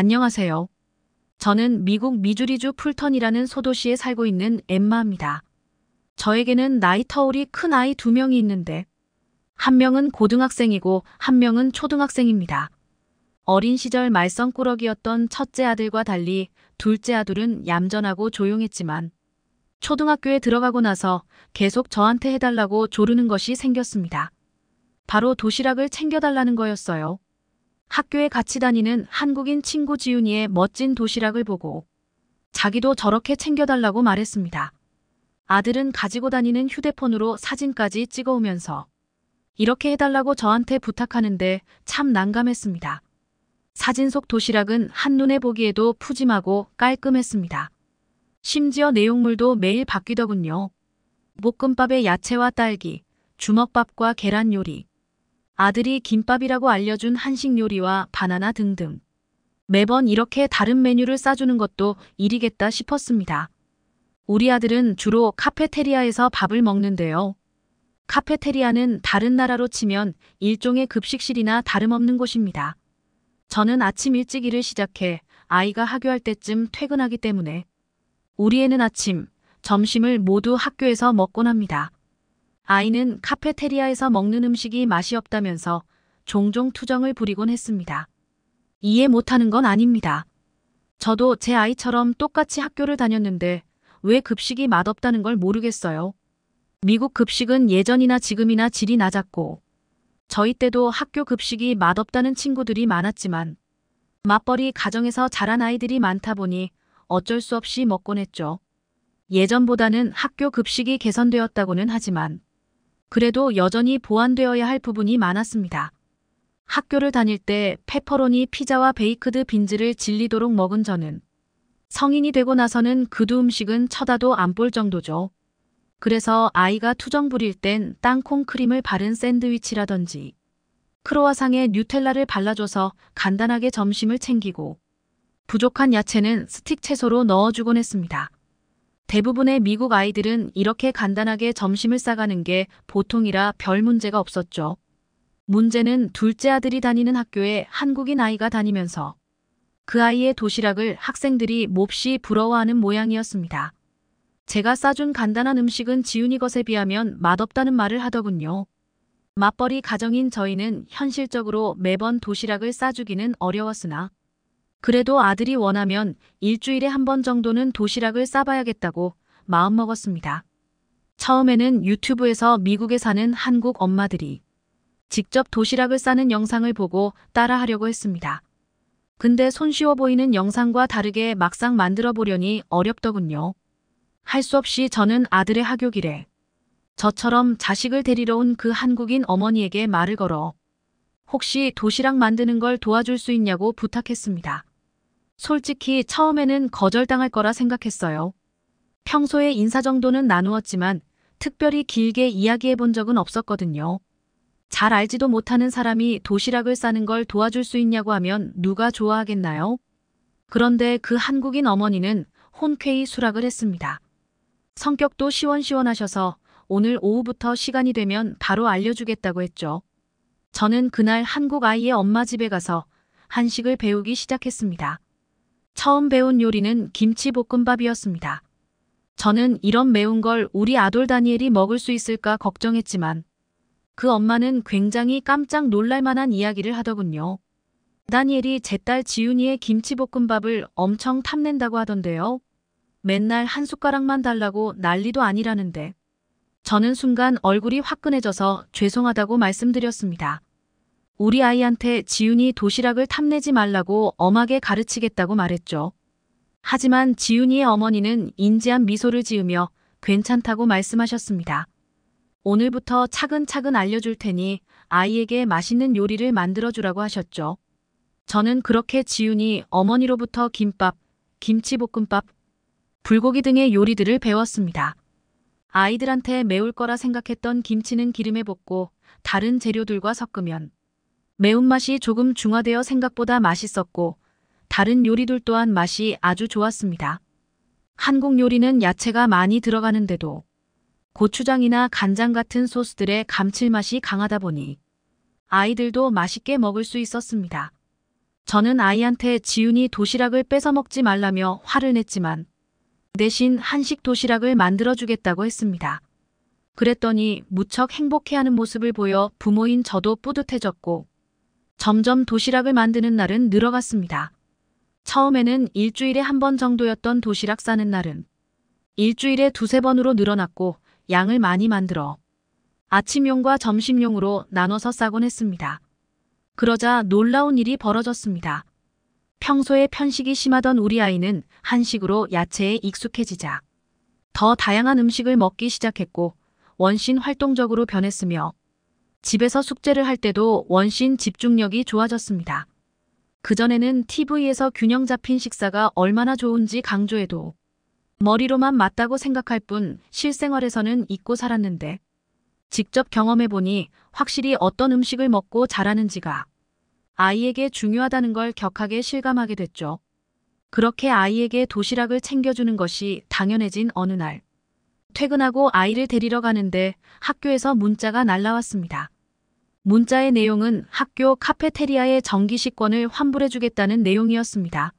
안녕하세요. 저는 미국 미주리주 풀턴이라는 소도시에 살고 있는 엠마입니다. 저에게는 나이 터울이 큰 아이 두 명이 있는데 한 명은 고등학생이고 한 명은 초등학생입니다. 어린 시절 말썽꾸러기였던 첫째 아들과 달리 둘째 아들은 얌전하고 조용했지만 초등학교에 들어가고 나서 계속 저한테 해달라고 조르는 것이 생겼습니다. 바로 도시락을 챙겨달라는 거였어요. 학교에 같이 다니는 한국인 친구 지윤이의 멋진 도시락을 보고 자기도 저렇게 챙겨달라고 말했습니다. 아들은 가지고 다니는 휴대폰으로 사진까지 찍어오면서 이렇게 해달라고 저한테 부탁하는데 참 난감했습니다. 사진 속 도시락은 한눈에 보기에도 푸짐하고 깔끔했습니다. 심지어 내용물도 매일 바뀌더군요. 볶음밥에 야채와 딸기, 주먹밥과 계란 요리, 아들이 김밥이라고 알려준 한식 요리와 바나나 등등. 매번 이렇게 다른 메뉴를 싸주는 것도 일이겠다 싶었습니다. 우리 아들은 주로 카페테리아에서 밥을 먹는데요. 카페테리아는 다른 나라로 치면 일종의 급식실이나 다름없는 곳입니다. 저는 아침 일찍 일을 시작해 아이가 학교할 때쯤 퇴근하기 때문에 우리 애는 아침, 점심을 모두 학교에서 먹곤 합니다. 아이는 카페테리아에서 먹는 음식이 맛이 없다면서 종종 투정을 부리곤 했습니다. 이해 못하는 건 아닙니다. 저도 제 아이처럼 똑같이 학교를 다녔는데 왜 급식이 맛없다는 걸 모르겠어요. 미국 급식은 예전이나 지금이나 질이 낮았고 저희 때도 학교 급식이 맛없다는 친구들이 많았지만 맞벌이 가정에서 자란 아이들이 많다 보니 어쩔 수 없이 먹곤 했죠. 예전보다는 학교 급식이 개선되었다고는 하지만 그래도 여전히 보완되어야 할 부분이 많았습니다. 학교를 다닐 때 페퍼로니 피자와 베이크드 빈즈를 질리도록 먹은 저는 성인이 되고 나서는 그두 음식은 쳐다도 안 볼 정도죠. 그래서 아이가 투정 부릴 땐 땅콩 크림을 바른 샌드위치라든지 크로와상에 뉴텔라를 발라줘서 간단하게 점심을 챙기고 부족한 야채는 스틱 채소로 넣어주곤 했습니다. 대부분의 미국 아이들은 이렇게 간단하게 점심을 싸가는 게 보통이라 별 문제가 없었죠. 문제는 둘째 아들이 다니는 학교에 한국인 아이가 다니면서 그 아이의 도시락을 학생들이 몹시 부러워하는 모양이었습니다. 제가 싸준 간단한 음식은 지훈이 것에 비하면 맛없다는 말을 하더군요. 맞벌이 가정인 저희는 현실적으로 매번 도시락을 싸주기는 어려웠으나 그래도 아들이 원하면 일주일에 한 번 정도는 도시락을 싸봐야겠다고 마음먹었습니다. 처음에는 유튜브에서 미국에 사는 한국 엄마들이 직접 도시락을 싸는 영상을 보고 따라하려고 했습니다. 근데 손쉬워 보이는 영상과 다르게 막상 만들어 보려니 어렵더군요. 할 수 없이 저는 아들의 학교길에 저처럼 자식을 데리러 온 그 한국인 어머니에게 말을 걸어 혹시 도시락 만드는 걸 도와줄 수 있냐고 부탁했습니다. 솔직히 처음에는 거절당할 거라 생각했어요. 평소에 인사 정도는 나누었지만 특별히 길게 이야기해 본 적은 없었거든요. 잘 알지도 못하는 사람이 도시락을 싸는 걸 도와줄 수 있냐고 하면 누가 좋아하겠나요? 그런데 그 한국인 어머니는 혼쾌히 수락을 했습니다. 성격도 시원시원하셔서 오늘 오후부터 시간이 되면 바로 알려주겠다고 했죠. 저는 그날 한국 아이의 엄마 집에 가서 한식을 배우기 시작했습니다. 처음 배운 요리는 김치볶음밥이었습니다. 저는 이런 매운 걸 우리 아돌 다니엘이 먹을 수 있을까 걱정했지만 그 엄마는 굉장히 깜짝 놀랄만한 이야기를 하더군요. 다니엘이 제 딸 지윤이의 김치볶음밥을 엄청 탐낸다고 하던데요. 맨날 한 숟가락만 달라고 난리도 아니라는데. 저는 순간 얼굴이 화끈해져서 죄송하다고 말씀드렸습니다. 우리 아이한테 지윤이 도시락을 탐내지 말라고 엄하게 가르치겠다고 말했죠. 하지만 지윤이의 어머니는 인지한 미소를 지으며 괜찮다고 말씀하셨습니다. 오늘부터 차근차근 알려줄 테니 아이에게 맛있는 요리를 만들어주라고 하셨죠. 저는 그렇게 지윤이 어머니로부터 김밥, 김치볶음밥, 불고기 등의 요리들을 배웠습니다. 아이들한테 매울 거라 생각했던 김치는 기름에 볶고 다른 재료들과 섞으면 매운맛이 조금 중화되어 생각보다 맛있었고 다른 요리들 또한 맛이 아주 좋았습니다. 한국 요리는 야채가 많이 들어가는데도 고추장이나 간장 같은 소스들의 감칠맛이 강하다 보니 아이들도 맛있게 먹을 수 있었습니다. 저는 아이한테 지훈이 도시락을 뺏어 먹지 말라며 화를 냈지만 대신 한식 도시락을 만들어주겠다고 했습니다. 그랬더니 무척 행복해하는 모습을 보여 부모인 저도 뿌듯해졌고 점점 도시락을 만드는 날은 늘어갔습니다. 처음에는 일주일에 한 번 정도였던 도시락 싸는 날은 일주일에 두세 번으로 늘어났고 양을 많이 만들어 아침용과 점심용으로 나눠서 싸곤 했습니다. 그러자 놀라운 일이 벌어졌습니다. 평소에 편식이 심하던 우리 아이는 한식으로 야채에 익숙해지자 더 다양한 음식을 먹기 시작했고 원신 활동적으로 변했으며 집에서 숙제를 할 때도 원신 집중력이 좋아졌습니다. 그전에는 TV에서 균형 잡힌 식사가 얼마나 좋은지 강조해도 머리로만 맞다고 생각할 뿐 실생활에서는 잊고 살았는데 직접 경험해보니 확실히 어떤 음식을 먹고 자라는지가 아이에게 중요하다는 걸 격하게 실감하게 됐죠. 그렇게 아이에게 도시락을 챙겨주는 것이 당연해진 어느 날 퇴근하고 아이를 데리러 가는데 학교에서 문자가 날라왔습니다. 문자의 내용은 학교 카페테리아의 전기식권을 환불해주겠다는 내용이었습니다.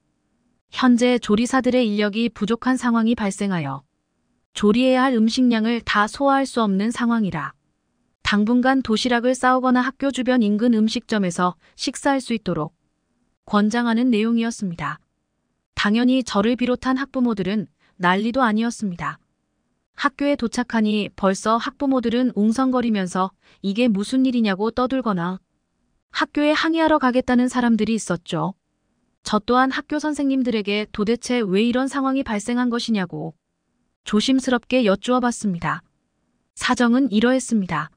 현재 조리사들의 인력이 부족한 상황이 발생하여 조리해야 할 음식량을 다 소화할 수 없는 상황이라 당분간 도시락을 싸오거나 학교 주변 인근 음식점에서 식사할 수 있도록 권장하는 내용이었습니다. 당연히 저를 비롯한 학부모들은 난리도 아니었습니다. 학교에 도착하니 벌써 학부모들은 웅성거리면서 이게 무슨 일이냐고 떠들거나 학교에 항의하러 가겠다는 사람들이 있었죠. 저 또한 학교 선생님들에게 도대체 왜 이런 상황이 발생한 것이냐고 조심스럽게 여쭈어 봤습니다. 사정은 이러했습니다.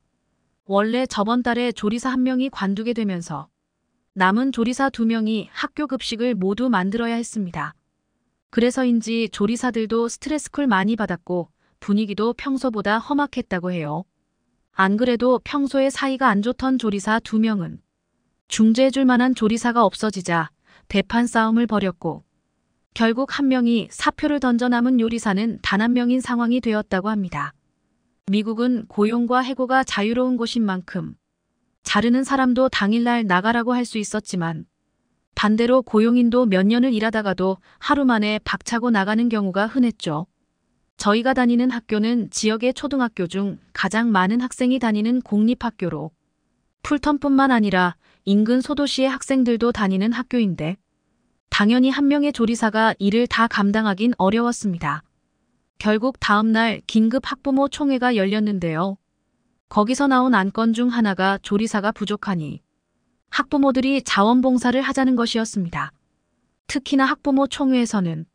원래 저번 달에 조리사 한 명이 관두게 되면서 남은 조리사 두 명이 학교 급식을 모두 만들어야 했습니다. 그래서인지 조리사들도 스트레스쿨 많이 받았고 분위기도 평소보다 험악했다고 해요. 안 그래도 평소에 사이가 안 좋던 조리사 두 명은 중재해줄 만한 조리사가 없어지자 대판 싸움을 벌였고 결국 한 명이 사표를 던져 남은 요리사는 단 한 명인 상황이 되었다고 합니다. 미국은 고용과 해고가 자유로운 곳인 만큼 자르는 사람도 당일날 나가라고 할 수 있었지만 반대로 고용인도 몇 년을 일하다가도 하루 만에 박차고 나가는 경우가 흔했죠. 저희가 다니는 학교는 지역의 초등학교 중 가장 많은 학생이 다니는 공립학교로 풀턴뿐만 아니라 인근 소도시의 학생들도 다니는 학교인데 당연히 한 명의 조리사가 일을 다 감당하긴 어려웠습니다. 결국 다음날 긴급 학부모 총회가 열렸는데요. 거기서 나온 안건 중 하나가 조리사가 부족하니 학부모들이 자원봉사를 하자는 것이었습니다. 특히나 학부모 총회에서는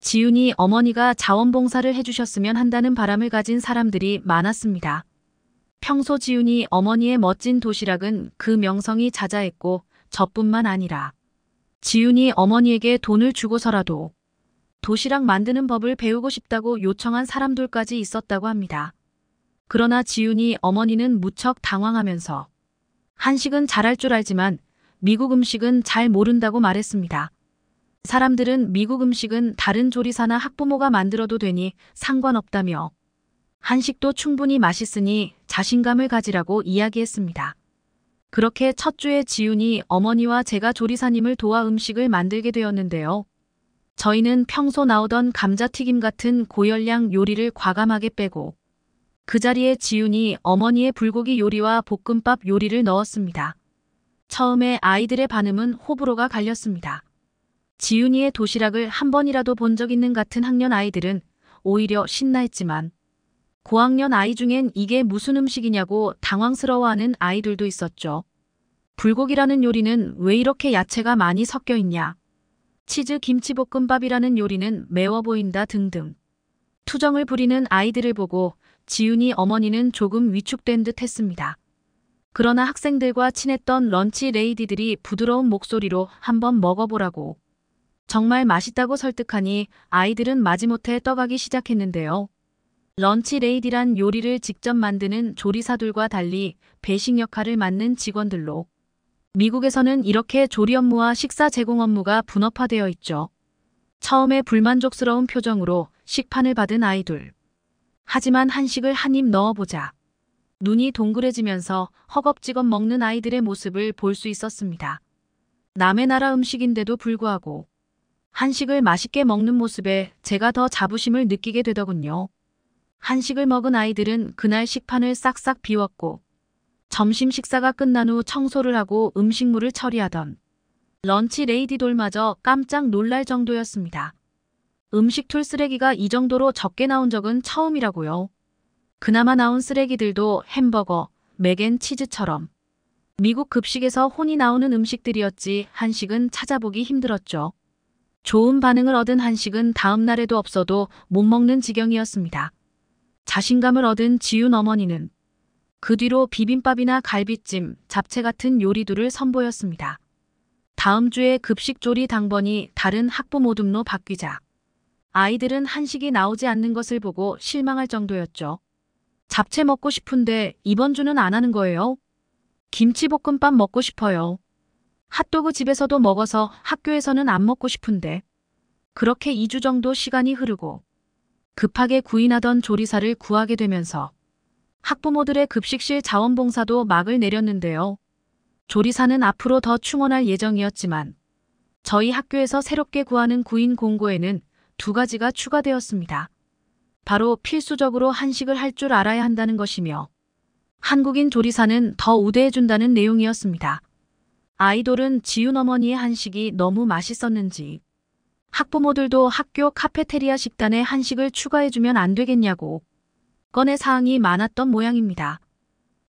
지윤이 어머니가 자원봉사를 해주셨으면 한다는 바람을 가진 사람들이 많았습니다. 평소 지윤이 어머니의 멋진 도시락은 그 명성이 자자했고 저뿐만 아니라 지윤이 어머니에게 돈을 주고서라도 도시락 만드는 법을 배우고 싶다고 요청한 사람들까지 있었다고 합니다. 그러나 지윤이 어머니는 무척 당황하면서 한식은 잘할 줄 알지만 미국 음식은 잘 모른다고 말했습니다. 사람들은 미국 음식은 다른 조리사나 학부모가 만들어도 되니 상관없다며 한식도 충분히 맛있으니 자신감을 가지라고 이야기했습니다. 그렇게 첫 주에 지훈이 어머니와 제가 조리사님을 도와 음식을 만들게 되었는데요. 저희는 평소 나오던 감자튀김 같은 고열량 요리를 과감하게 빼고 그 자리에 지훈이 어머니의 불고기 요리와 볶음밥 요리를 넣었습니다. 처음에 아이들의 반응은 호불호가 갈렸습니다. 지윤이의 도시락을 한 번이라도 본 적 있는 같은 학년 아이들은 오히려 신나했지만 고학년 아이 중엔 이게 무슨 음식이냐고 당황스러워하는 아이들도 있었죠. 불고기라는 요리는 왜 이렇게 야채가 많이 섞여 있냐. 치즈 김치볶음밥이라는 요리는 매워 보인다 등등. 투정을 부리는 아이들을 보고 지윤이 어머니는 조금 위축된 듯 했습니다. 그러나 학생들과 친했던 런치 레이디들이 부드러운 목소리로 한번 먹어보라고 정말 맛있다고 설득하니 아이들은 마지못해 떠가기 시작했는데요. 런치 레이디란 요리를 직접 만드는 조리사들과 달리 배식 역할을 맡는 직원들로 미국에서는 이렇게 조리 업무와 식사 제공 업무가 분업화되어 있죠. 처음에 불만족스러운 표정으로 식판을 받은 아이들. 하지만 한식을 한 입 넣어보자. 눈이 동그래지면서 허겁지겁 먹는 아이들의 모습을 볼 수 있었습니다. 남의 나라 음식인데도 불구하고 한식을 맛있게 먹는 모습에 제가 더 자부심을 느끼게 되더군요. 한식을 먹은 아이들은 그날 식판을 싹싹 비웠고 점심 식사가 끝난 후 청소를 하고 음식물을 처리하던 런치 레이디 돌마저 깜짝 놀랄 정도였습니다. 음식툴 쓰레기가 이 정도로 적게 나온 적은 처음이라고요. 그나마 나온 쓰레기들도 햄버거, 맥앤치즈처럼 미국 급식에서 혼이 나오는 음식들이었지 한식은 찾아보기 힘들었죠. 좋은 반응을 얻은 한식은 다음 날에도 없어도 못 먹는 지경이었습니다. 자신감을 얻은 지윤 어머니는 그 뒤로 비빔밥이나 갈비찜, 잡채 같은 요리들을 선보였습니다. 다음 주에 급식조리 당번이 다른 학부 모둠로 바뀌자 아이들은 한식이 나오지 않는 것을 보고 실망할 정도였죠. 잡채 먹고 싶은데 이번 주는 안 하는 거예요? 김치볶음밥 먹고 싶어요. 핫도그 집에서도 먹어서 학교에서는 안 먹고 싶은데 그렇게 2주 정도 시간이 흐르고 급하게 구인하던 조리사를 구하게 되면서 학부모들의 급식실 자원봉사도 막을 내렸는데요. 조리사는 앞으로 더 충원할 예정이었지만 저희 학교에서 새롭게 구하는 구인 공고에는 두 가지가 추가되었습니다. 바로 필수적으로 한식을 할 줄 알아야 한다는 것이며 한국인 조리사는 더 우대해준다는 내용이었습니다. 아이돌은 지윤 어머니의 한식이 너무 맛있었는지 학부모들도 학교 카페테리아 식단에 한식을 추가해주면 안 되겠냐고 꺼내 사항이 많았던 모양입니다.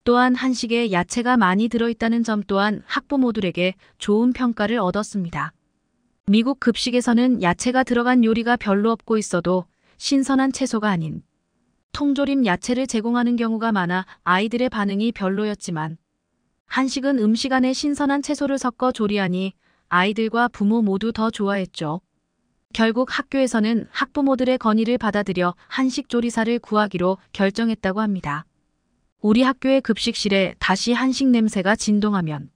또한 한식에 야채가 많이 들어있다는 점 또한 학부모들에게 좋은 평가를 얻었습니다. 미국 급식에서는 야채가 들어간 요리가 별로 없고 있어도 신선한 채소가 아닌 통조림 야채를 제공하는 경우가 많아 아이들의 반응이 별로였지만 한식은 음식 안에 신선한 채소를 섞어 조리하니 아이들과 부모 모두 더 좋아했죠. 결국 학교에서는 학부모들의 건의를 받아들여 한식 조리사를 구하기로 결정했다고 합니다. 우리 학교의 급식실에 다시 한식 냄새가 진동하면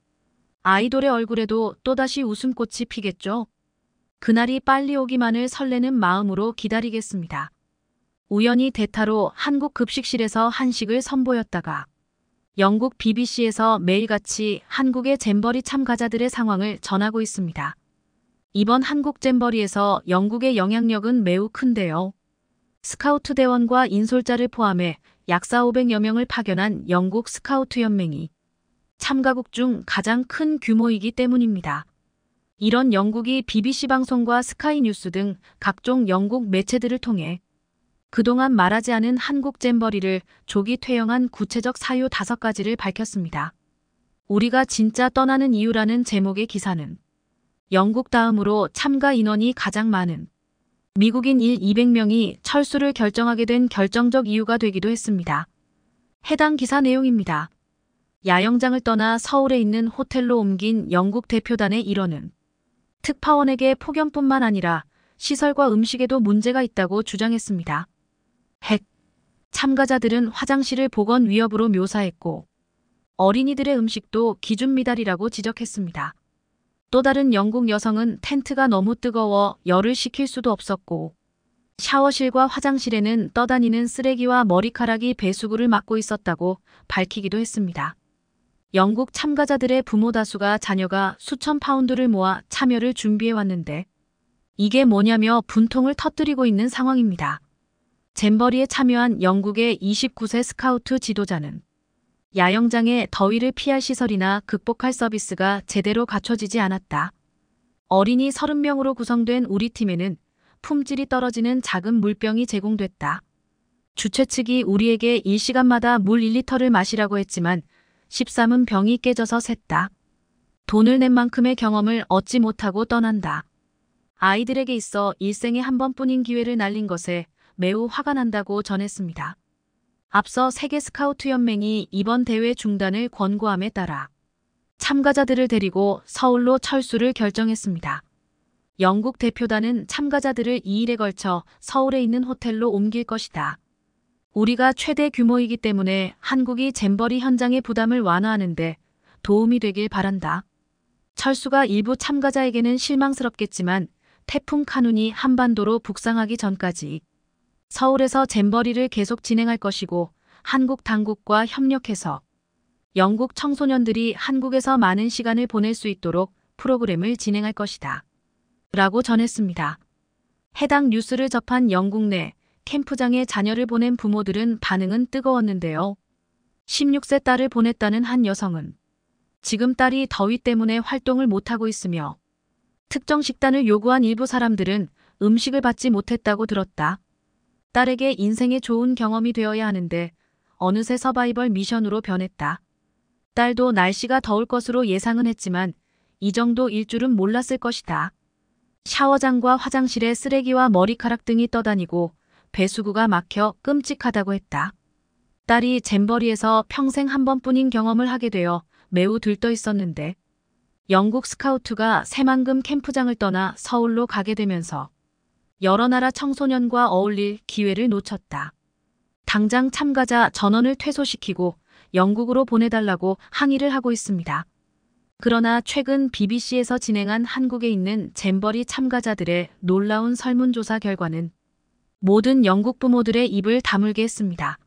아이돌의 얼굴에도 또다시 웃음꽃이 피겠죠. 그날이 빨리 오기만을 설레는 마음으로 기다리겠습니다. 우연히 대타로 한국 급식실에서 한식을 선보였다가 영국 BBC에서 매일같이 한국의 잼버리 참가자들의 상황을 전하고 있습니다. 이번 한국 잼버리에서 영국의 영향력은 매우 큰데요. 스카우트 대원과 인솔자를 포함해 약4 500여 명을 파견한 영국 스카우트 연맹이 참가국 중 가장 큰 규모이기 때문입니다. 이런 영국이 BBC 방송과 스카이 뉴스 등 각종 영국 매체들을 통해 그동안 말하지 않은 한국 잼버리를 조기 퇴영한 구체적 사유 다섯 가지를 밝혔습니다. 우리가 진짜 떠나는 이유라는 제목의 기사는 영국 다음으로 참가 인원이 가장 많은 미국인 1 200명이 철수를 결정하게 된 결정적 이유가 되기도 했습니다. 해당 기사 내용입니다. 야영장을 떠나 서울에 있는 호텔로 옮긴 영국 대표단의 일원은 특파원에게 폭염뿐만 아니라 시설과 음식에도 문제가 있다고 주장했습니다. 핵. 참가자들은 화장실을 보건 위협으로 묘사했고 어린이들의 음식도 기준 미달이라고 지적했습니다. 또 다른 영국 여성은 텐트가 너무 뜨거워 열을 식힐 수도 없었고 샤워실과 화장실에는 떠다니는 쓰레기와 머리카락이 배수구를 막고 있었다고 밝히기도 했습니다. 영국 참가자들의 부모 다수가 자녀가 수천 파운드를 모아 참여를 준비해왔는데 이게 뭐냐며 분통을 터뜨리고 있는 상황입니다. 잼버리에 참여한 영국의 29세 스카우트 지도자는 야영장의 더위를 피할 시설이나 극복할 서비스가 제대로 갖춰지지 않았다. 어린이 30명으로 구성된 우리 팀에는 품질이 떨어지는 작은 물병이 제공됐다. 주최 측이 우리에게 1시간마다 물 1리터를 마시라고 했지만 13은 병이 깨져서 샜다. 돈을 낸 만큼의 경험을 얻지 못하고 떠난다. 아이들에게 있어 일생에 한 번뿐인 기회를 날린 것에 매우 화가 난다고 전했습니다. 앞서 세계 스카우트 연맹이 이번 대회 중단을 권고함에 따라 참가자들을 데리고 서울로 철수를 결정했습니다. 영국 대표단은 참가자들을 2일에 걸쳐 서울에 있는 호텔로 옮길 것이다. 우리가 최대 규모이기 때문에 한국이 잼버리 현장의 부담을 완화하는데 도움이 되길 바란다. 철수가 일부 참가자에게는 실망스럽겠지만 태풍 카눈이 한반도로 북상하기 전까지 서울에서 잼버리를 계속 진행할 것이고 한국 당국과 협력해서 영국 청소년들이 한국에서 많은 시간을 보낼 수 있도록 프로그램을 진행할 것이다. 라고 전했습니다. 해당 뉴스를 접한 영국 내 캠프장에 자녀를 보낸 부모들은 반응은 뜨거웠는데요. 16세 딸을 보냈다는 한 여성은 지금 딸이 더위 때문에 활동을 못하고 있으며 특정 식단을 요구한 일부 사람들은 음식을 받지 못했다고 들었다. 딸에게 인생의 좋은 경험이 되어야 하는데 어느새 서바이벌 미션으로 변했다. 딸도 날씨가 더울 것으로 예상은 했지만 이 정도 일 줄은 몰랐을 것이다. 샤워장과 화장실에 쓰레기와 머리카락 등이 떠다니고 배수구가 막혀 끔찍하다고 했다. 딸이 잼버리에서 평생 한 번뿐인 경험을 하게 되어 매우 들떠 있었는데 영국 스카우트가 새만금 캠프장을 떠나 서울로 가게 되면서 여러 나라 청소년과 어울릴 기회를 놓쳤다. 당장 참가자 전원을 퇴소시키고 영국으로 보내달라고 항의를 하고 있습니다. 그러나 최근 BBC에서 진행한 한국에 있는 잼버리 참가자들의 놀라운 설문조사 결과는 모든 영국 부모들의 입을 다물게 했습니다.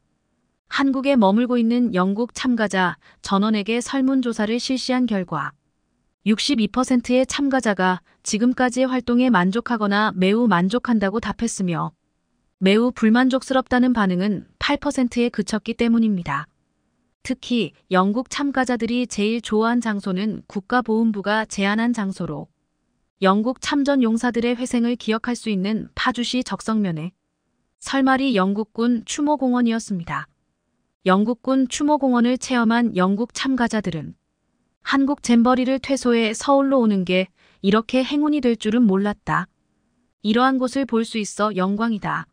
한국에 머물고 있는 영국 참가자 전원에게 설문조사를 실시한 결과 62%의 참가자가 지금까지의 활동에 만족하거나 매우 만족한다고 답했으며 매우 불만족스럽다는 반응은 8%에 그쳤기 때문입니다. 특히 영국 참가자들이 제일 좋아한 장소는 국가보훈부가 제안한 장소로 영국 참전 용사들의 회생을 기억할 수 있는 파주시 적성면에 설마리 영국군 추모공원이었습니다. 영국군 추모공원을 체험한 영국 참가자들은 한국 잼버리를 퇴소해 서울로 오는 게 이렇게 행운이 될 줄은 몰랐다. 이러한 곳을 볼 수 있어 영광이다.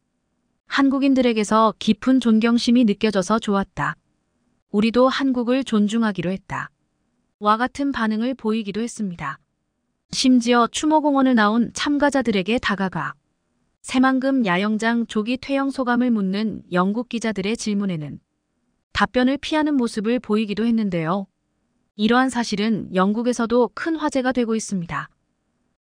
한국인들에게서 깊은 존경심이 느껴져서 좋았다. 우리도 한국을 존중하기로 했다. 와 같은 반응을 보이기도 했습니다. 심지어 추모공원을 나온 참가자들에게 다가가 새만금 야영장 조기 퇴영 소감을 묻는 영국 기자들의 질문에는 답변을 피하는 모습을 보이기도 했는데요. 이러한 사실은 영국에서도 큰 화제가 되고 있습니다.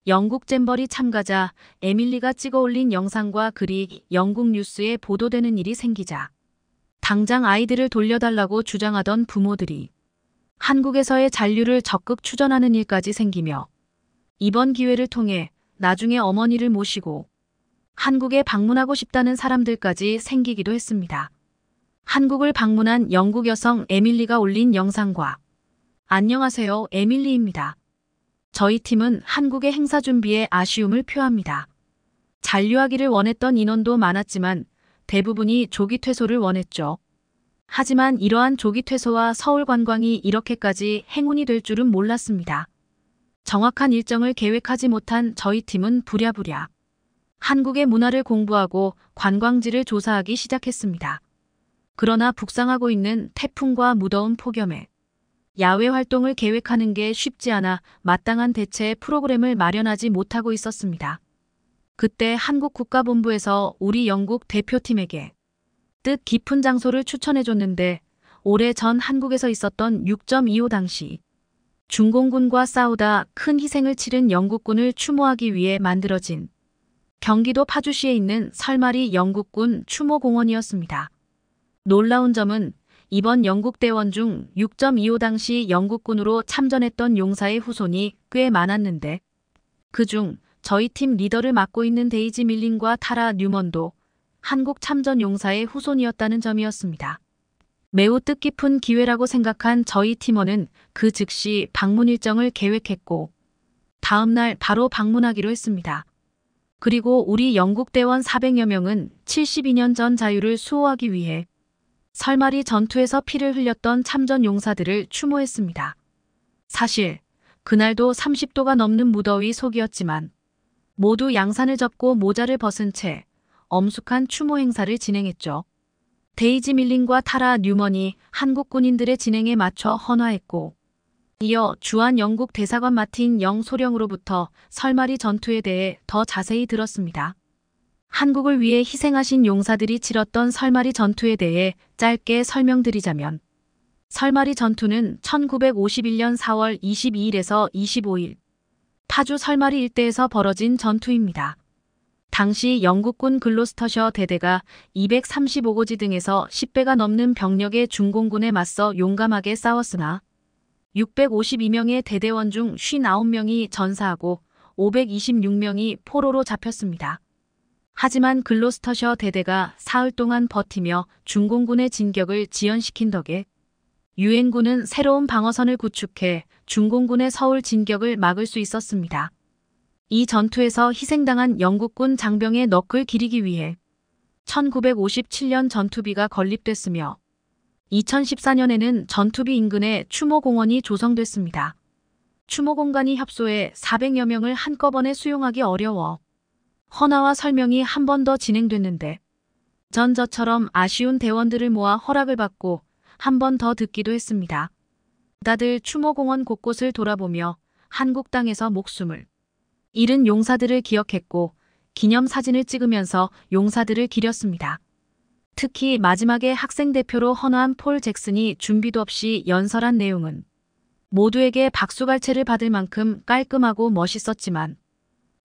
영국 잼버리 참가자 에밀리가 찍어올린 영상과 글이 영국 뉴스에 보도되는 일이 생기자 당장 아이들을 돌려달라고 주장하던 부모들이 한국에서의 잔류를 적극 추전하는 일까지 생기며 이번 기회를 통해 나중에 어머니를 모시고 한국에 방문하고 싶다는 사람들까지 생기기도 했습니다. 한국을 방문한 영국 여성 에밀리가 올린 영상과 안녕하세요 에밀리입니다. 저희 팀은 한국의 행사 준비에 아쉬움을 표합니다. 잔류하기를 원했던 인원도 많았지만 대부분이 조기 퇴소를 원했죠. 하지만 이러한 조기 퇴소와 서울 관광이 이렇게까지 행운이 될 줄은 몰랐습니다. 정확한 일정을 계획하지 못한 저희 팀은 부랴부랴 한국의 문화를 공부하고 관광지를 조사하기 시작했습니다. 그러나 북상하고 있는 태풍과 무더운 폭염에 야외 활동을 계획하는 게 쉽지 않아 마땅한 대체 프로그램을 마련하지 못하고 있었습니다. 그때 한국국가본부에서 우리 영국 대표팀에게 뜻 깊은 장소를 추천해줬는데 오래 전 한국에서 있었던 6.25 당시 중공군과 싸우다 큰 희생을 치른 영국군을 추모하기 위해 만들어진 경기도 파주시에 있는 설마리 영국군 추모공원이었습니다. 놀라운 점은 이번 영국 대원 중 6.25 당시 영국군으로 참전했던 용사의 후손이 꽤 많았는데 그 중 저희 팀 리더를 맡고 있는 데이지 밀린과 타라 뉴먼도 한국 참전 용사의 후손이었다는 점이었습니다. 매우 뜻깊은 기회라고 생각한 저희 팀원은 그 즉시 방문 일정을 계획했고 다음 날 바로 방문하기로 했습니다. 그리고 우리 영국 대원 400여 명은 72년 전 자유를 수호하기 위해 설마리 전투에서 피를 흘렸던 참전 용사들을 추모했습니다. 사실 그날도 30도가 넘는 무더위 속이었지만 모두 양산을 접고 모자를 벗은 채 엄숙한 추모 행사를 진행했죠. 데이지 밀린과 타라 뉴먼이 한국 군인들의 진행에 맞춰 헌화했고 이어 주한 영국 대사관 마틴 영 소령으로부터 설마리 전투에 대해 더 자세히 들었습니다. 한국을 위해 희생하신 용사들이 치렀던 설마리 전투에 대해 짧게 설명드리자면 설마리 전투는 1951년 4월 22일에서 25일 파주 설마리 일대에서 벌어진 전투입니다. 당시 영국군 글로스터셔 대대가 235고지 등에서 10배가 넘는 병력의 중공군에 맞서 용감하게 싸웠으나 652명의 대대원 중 59명이 전사하고 526명이 포로로 잡혔습니다. 하지만 글로스터셔 대대가 사흘 동안 버티며 중공군의 진격을 지연시킨 덕에 유엔군은 새로운 방어선을 구축해 중공군의 서울 진격을 막을 수 있었습니다. 이 전투에서 희생당한 영국군 장병의 넋을 기리기 위해 1957년 전투비가 건립됐으며 2014년에는 전투비 인근에 추모공원이 조성됐습니다. 추모공간이 협소해 400여 명을 한꺼번에 수용하기 어려워 헌화와 설명이 한 번 더 진행됐는데 전 저처럼 아쉬운 대원들을 모아 허락을 받고 한 번 더 듣기도 했습니다. 다들 추모공원 곳곳을 돌아보며 한국 땅에서 목숨을 잃은 용사들을 기억했고 기념사진을 찍으면서 용사들을 기렸습니다. 특히 마지막에 학생 대표로 헌화한 폴 잭슨이 준비도 없이 연설한 내용은 모두에게 박수갈채를 받을 만큼 깔끔하고 멋있었지만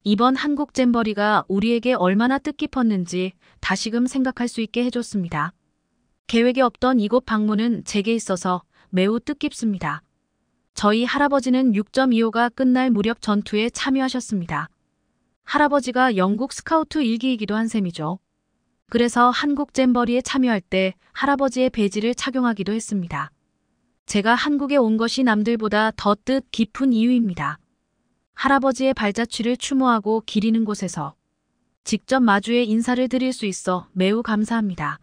이번 한국 잼버리가 우리에게 얼마나 뜻깊었는지 다시금 생각할 수 있게 해줬습니다. 계획에 없던 이곳 방문은 제게 있어서 매우 뜻깊습니다. 저희 할아버지는 6.25가 끝날 무렵 전투에 참여하셨습니다. 할아버지가 영국 스카우트 일기이기도 한 셈이죠. 그래서 한국 잼버리에 참여할 때 할아버지의 배지를 착용하기도 했습니다. 제가 한국에 온 것이 남들보다 더 뜻 깊은 이유입니다. 할아버지의 발자취를 추모하고 기리는 곳에서 직접 마주해 인사를 드릴 수 있어 매우 감사합니다.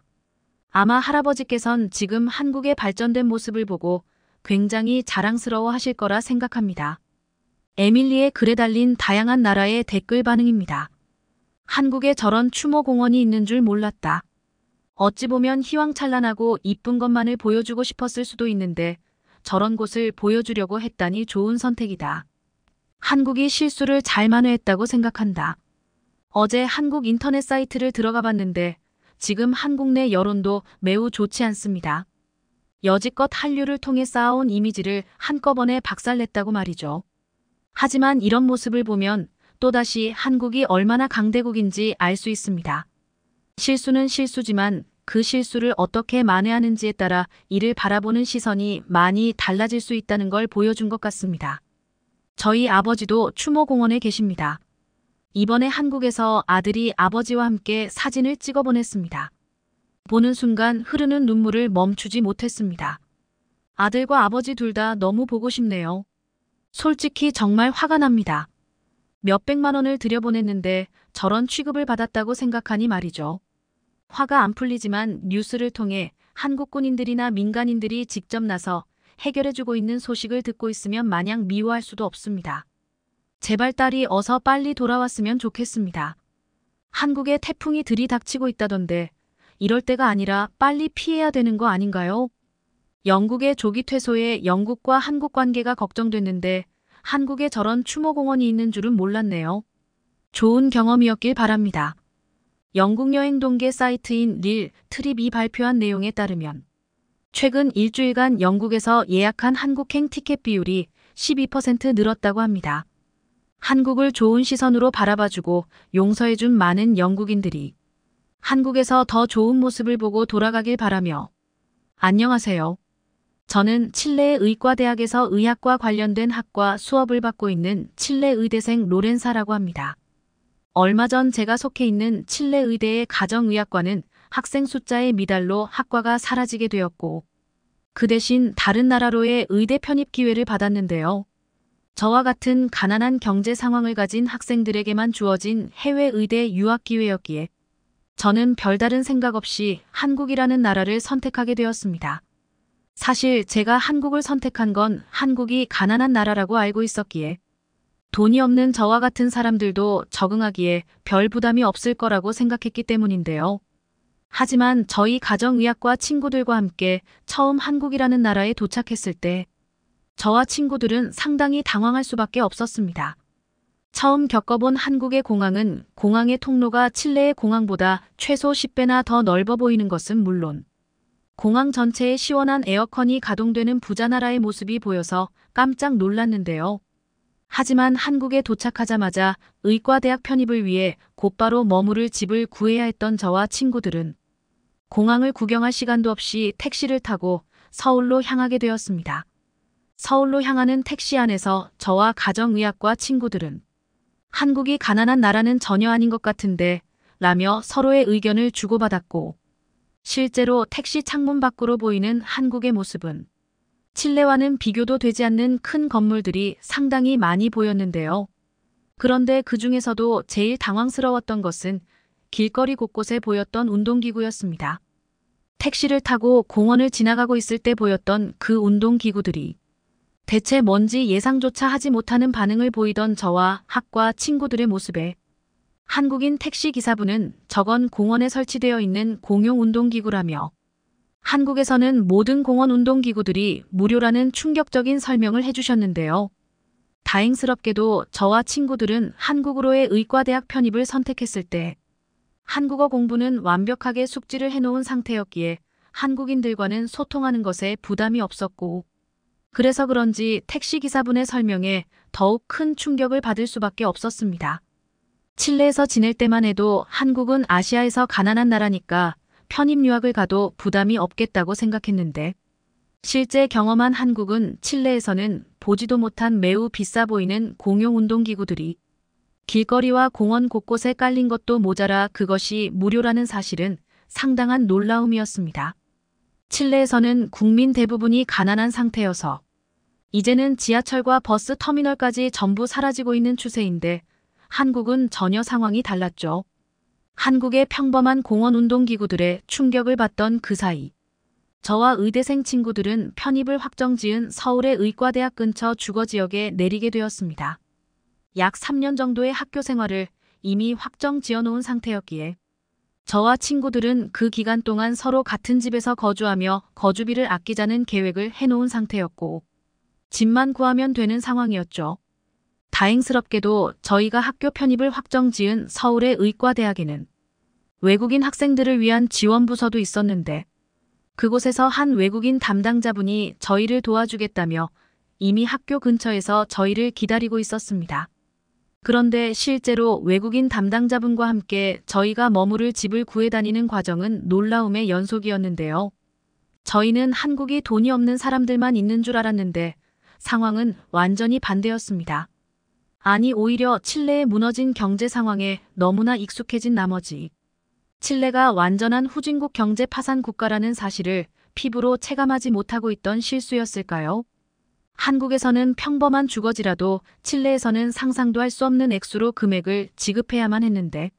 아마 할아버지께선 지금 한국의 발전된 모습을 보고 굉장히 자랑스러워 하실 거라 생각합니다. 에밀리의 글에 달린 다양한 나라의 댓글 반응입니다. 한국에 저런 추모 공원이 있는 줄 몰랐다. 어찌 보면 희망찬란하고 이쁜 것만을 보여주고 싶었을 수도 있는데 저런 곳을 보여주려고 했다니 좋은 선택이다. 한국이 실수를 잘 만회했다고 생각한다. 어제 한국 인터넷 사이트를 들어가 봤는데 지금 한국 내 여론도 매우 좋지 않습니다. 여지껏 한류를 통해 쌓아온 이미지를 한꺼번에 박살냈다고 말이죠. 하지만 이런 모습을 보면 또다시 한국이 얼마나 강대국인지 알 수 있습니다. 실수는 실수지만 그 실수를 어떻게 만회하는지에 따라 이를 바라보는 시선이 많이 달라질 수 있다는 걸 보여준 것 같습니다. 저희 아버지도 추모공원에 계십니다. 이번에 한국에서 아들이 아버지와 함께 사진을 찍어 보냈습니다. 보는 순간 흐르는 눈물을 멈추지 못했습니다. 아들과 아버지 둘 다 너무 보고 싶네요. 솔직히 정말 화가 납니다. 몇백만 원을 들여보냈는데 저런 취급을 받았다고 생각하니 말이죠. 화가 안 풀리지만 뉴스를 통해 한국군인들이나 민간인들이 직접 나서 해결해주고 있는 소식을 듣고 있으면 마냥 미워할 수도 없습니다. 제발 딸이 어서 빨리 돌아왔으면 좋겠습니다. 한국에 태풍이 들이닥치고 있다던데 이럴 때가 아니라 빨리 피해야 되는 거 아닌가요? 영국의 조기 퇴소에 영국과 한국 관계가 걱정됐는데 한국에 저런 추모공원이 있는 줄은 몰랐네요. 좋은 경험이었길 바랍니다. 영국 여행 동계 사이트인 릴 트립이 발표한 내용에 따르면 최근 일주일간 영국에서 예약한 한국행 티켓 비율이 12% 늘었다고 합니다. 한국을 좋은 시선으로 바라봐주고 용서해준 많은 영국인들이 한국에서 더 좋은 모습을 보고 돌아가길 바라며 안녕하세요. 저는 칠레의 의과대학에서 의학과 관련된 학과 수업을 받고 있는 칠레 의대생 로렌사라고 합니다. 얼마 전 제가 속해 있는 칠레 의대의 가정의학과는 학생 숫자의 미달로 학과가 사라지게 되었고 그 대신 다른 나라로의 의대 편입 기회를 받았는데요. 저와 같은 가난한 경제 상황을 가진 학생들에게만 주어진 해외 의대 유학 기회였기에 저는 별다른 생각 없이 한국이라는 나라를 선택하게 되었습니다. 사실 제가 한국을 선택한 건 한국이 가난한 나라라고 알고 있었기에 돈이 없는 저와 같은 사람들도 적응하기에 별 부담이 없을 거라고 생각했기 때문인데요. 하지만 저희 가정의학과 친구들과 함께 처음 한국이라는 나라에 도착했을 때 저와 친구들은 상당히 당황할 수밖에 없었습니다. 처음 겪어본 한국의 공항은 공항의 통로가 칠레의 공항보다 최소 10배나 더 넓어 보이는 것은 물론 공항 전체에 시원한 에어컨이 가동되는 부자 나라의 모습이 보여서 깜짝 놀랐는데요. 하지만 한국에 도착하자마자 의과대학 편입을 위해 곧바로 머무를 집을 구해야 했던 저와 친구들은 공항을 구경할 시간도 없이 택시를 타고 서울로 향하게 되었습니다. 서울로 향하는 택시 안에서 저와 가정의학과 친구들은 한국이 가난한 나라는 전혀 아닌 것 같은데 라며 서로의 의견을 주고받았고 실제로 택시 창문 밖으로 보이는 한국의 모습은 칠레와는 비교도 되지 않는 큰 건물들이 상당히 많이 보였는데요. 그런데 그 중에서도 제일 당황스러웠던 것은 길거리 곳곳에 보였던 운동기구였습니다. 택시를 타고 공원을 지나가고 있을 때 보였던 그 운동기구들이 대체 뭔지 예상조차 하지 못하는 반응을 보이던 저와 학과 친구들의 모습에 한국인 택시기사분은 저건 공원에 설치되어 있는 공용 운동기구라며 한국에서는 모든 공원 운동기구들이 무료라는 충격적인 설명을 해주셨는데요. 다행스럽게도 저와 친구들은 한국으로의 의과대학 편입을 선택했을 때 한국어 공부는 완벽하게 숙지를 해놓은 상태였기에 한국인들과는 소통하는 것에 부담이 없었고 그래서 그런지 택시기사분의 설명에 더욱 큰 충격을 받을 수밖에 없었습니다. 칠레에서 지낼 때만 해도 한국은 아시아에서 가난한 나라니까 편입 유학을 가도 부담이 없겠다고 생각했는데 실제 경험한 한국은 칠레에서는 보지도 못한 매우 비싸 보이는 공용 운동기구들이 길거리와 공원 곳곳에 깔린 것도 모자라 그것이 무료라는 사실은 상당한 놀라움이었습니다. 칠레에서는 국민 대부분이 가난한 상태여서 이제는 지하철과 버스 터미널까지 전부 사라지고 있는 추세인데 한국은 전혀 상황이 달랐죠. 한국의 평범한 공원 운동기구들의 충격을 받던 그 사이 저와 의대생 친구들은 편입을 확정 지은 서울의 의과대학 근처 주거지역에 내리게 되었습니다. 약 3년 정도의 학교 생활을 이미 확정 지어놓은 상태였기에 저와 친구들은 그 기간 동안 서로 같은 집에서 거주하며 거주비를 아끼자는 계획을 해놓은 상태였고 집만 구하면 되는 상황이었죠. 다행스럽게도 저희가 학교 편입을 확정 지은 서울의 의과대학에는 외국인 학생들을 위한 지원부서도 있었는데 그곳에서 한 외국인 담당자분이 저희를 도와주겠다며 이미 학교 근처에서 저희를 기다리고 있었습니다. 그런데 실제로 외국인 담당자분과 함께 저희가 머무를 집을 구해다니는 과정은 놀라움의 연속이었는데요. 저희는 한국이 돈이 없는 사람들만 있는 줄 알았는데 상황은 완전히 반대였습니다. 아니 오히려 칠레의 무너진 경제 상황에 너무나 익숙해진 나머지 칠레가 완전한 후진국 경제 파산 국가라는 사실을 피부로 체감하지 못하고 있던 실수였을까요? 한국에서는 평범한 주거지라도 칠레에서는 상상도 할 수 없는 액수로 금액을 지급해야만 했는데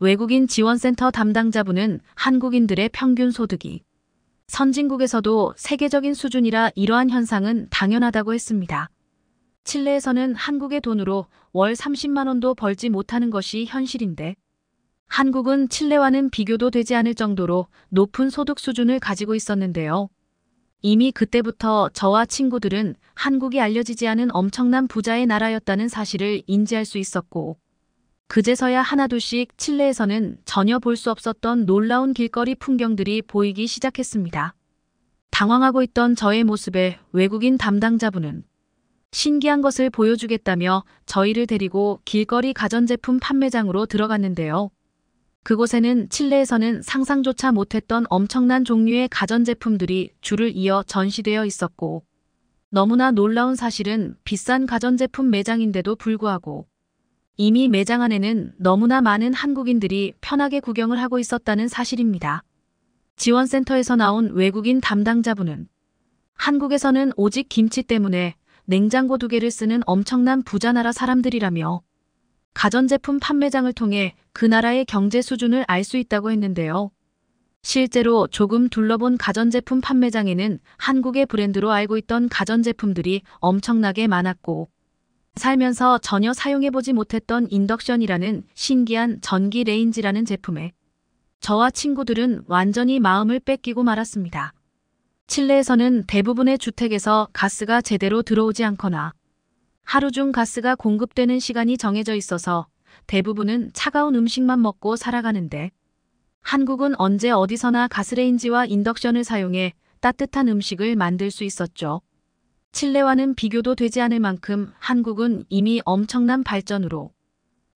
외국인 지원센터 담당자분은 한국인들의 평균 소득이 선진국에서도 세계적인 수준이라 이러한 현상은 당연하다고 했습니다. 칠레에서는 한국의 돈으로 월 30만 원도 벌지 못하는 것이 현실인데 한국은 칠레와는 비교도 되지 않을 정도로 높은 소득 수준을 가지고 있었는데요. 이미 그때부터 저와 친구들은 한국이 알려지지 않은 엄청난 부자의 나라였다는 사실을 인지할 수 있었고 그제서야 하나둘씩 칠레에서는 전혀 볼 수 없었던 놀라운 길거리 풍경들이 보이기 시작했습니다. 당황하고 있던 저의 모습에 외국인 담당자분은 신기한 것을 보여주겠다며 저희를 데리고 길거리 가전제품 판매장으로 들어갔는데요. 그곳에는 칠레에서는 상상조차 못했던 엄청난 종류의 가전제품들이 줄을 이어 전시되어 있었고 너무나 놀라운 사실은 비싼 가전제품 매장인데도 불구하고 이미 매장 안에는 너무나 많은 한국인들이 편하게 구경을 하고 있었다는 사실입니다. 지원센터에서 나온 외국인 담당자분은 한국에서는 오직 김치 때문에 냉장고 두 개를 쓰는 엄청난 부자나라 사람들이라며 가전제품 판매장을 통해 그 나라의 경제 수준을 알 수 있다고 했는데요. 실제로 조금 둘러본 가전제품 판매장에는 한국의 브랜드로 알고 있던 가전제품들이 엄청나게 많았고 살면서 전혀 사용해보지 못했던 인덕션이라는 신기한 전기 레인지라는 제품에 저와 친구들은 완전히 마음을 뺏기고 말았습니다. 칠레에서는 대부분의 주택에서 가스가 제대로 들어오지 않거나 하루 중 가스가 공급되는 시간이 정해져 있어서 대부분은 차가운 음식만 먹고 살아가는데 한국은 언제 어디서나 가스레인지와 인덕션을 사용해 따뜻한 음식을 만들 수 있었죠. 칠레와는 비교도 되지 않을 만큼 한국은 이미 엄청난 발전으로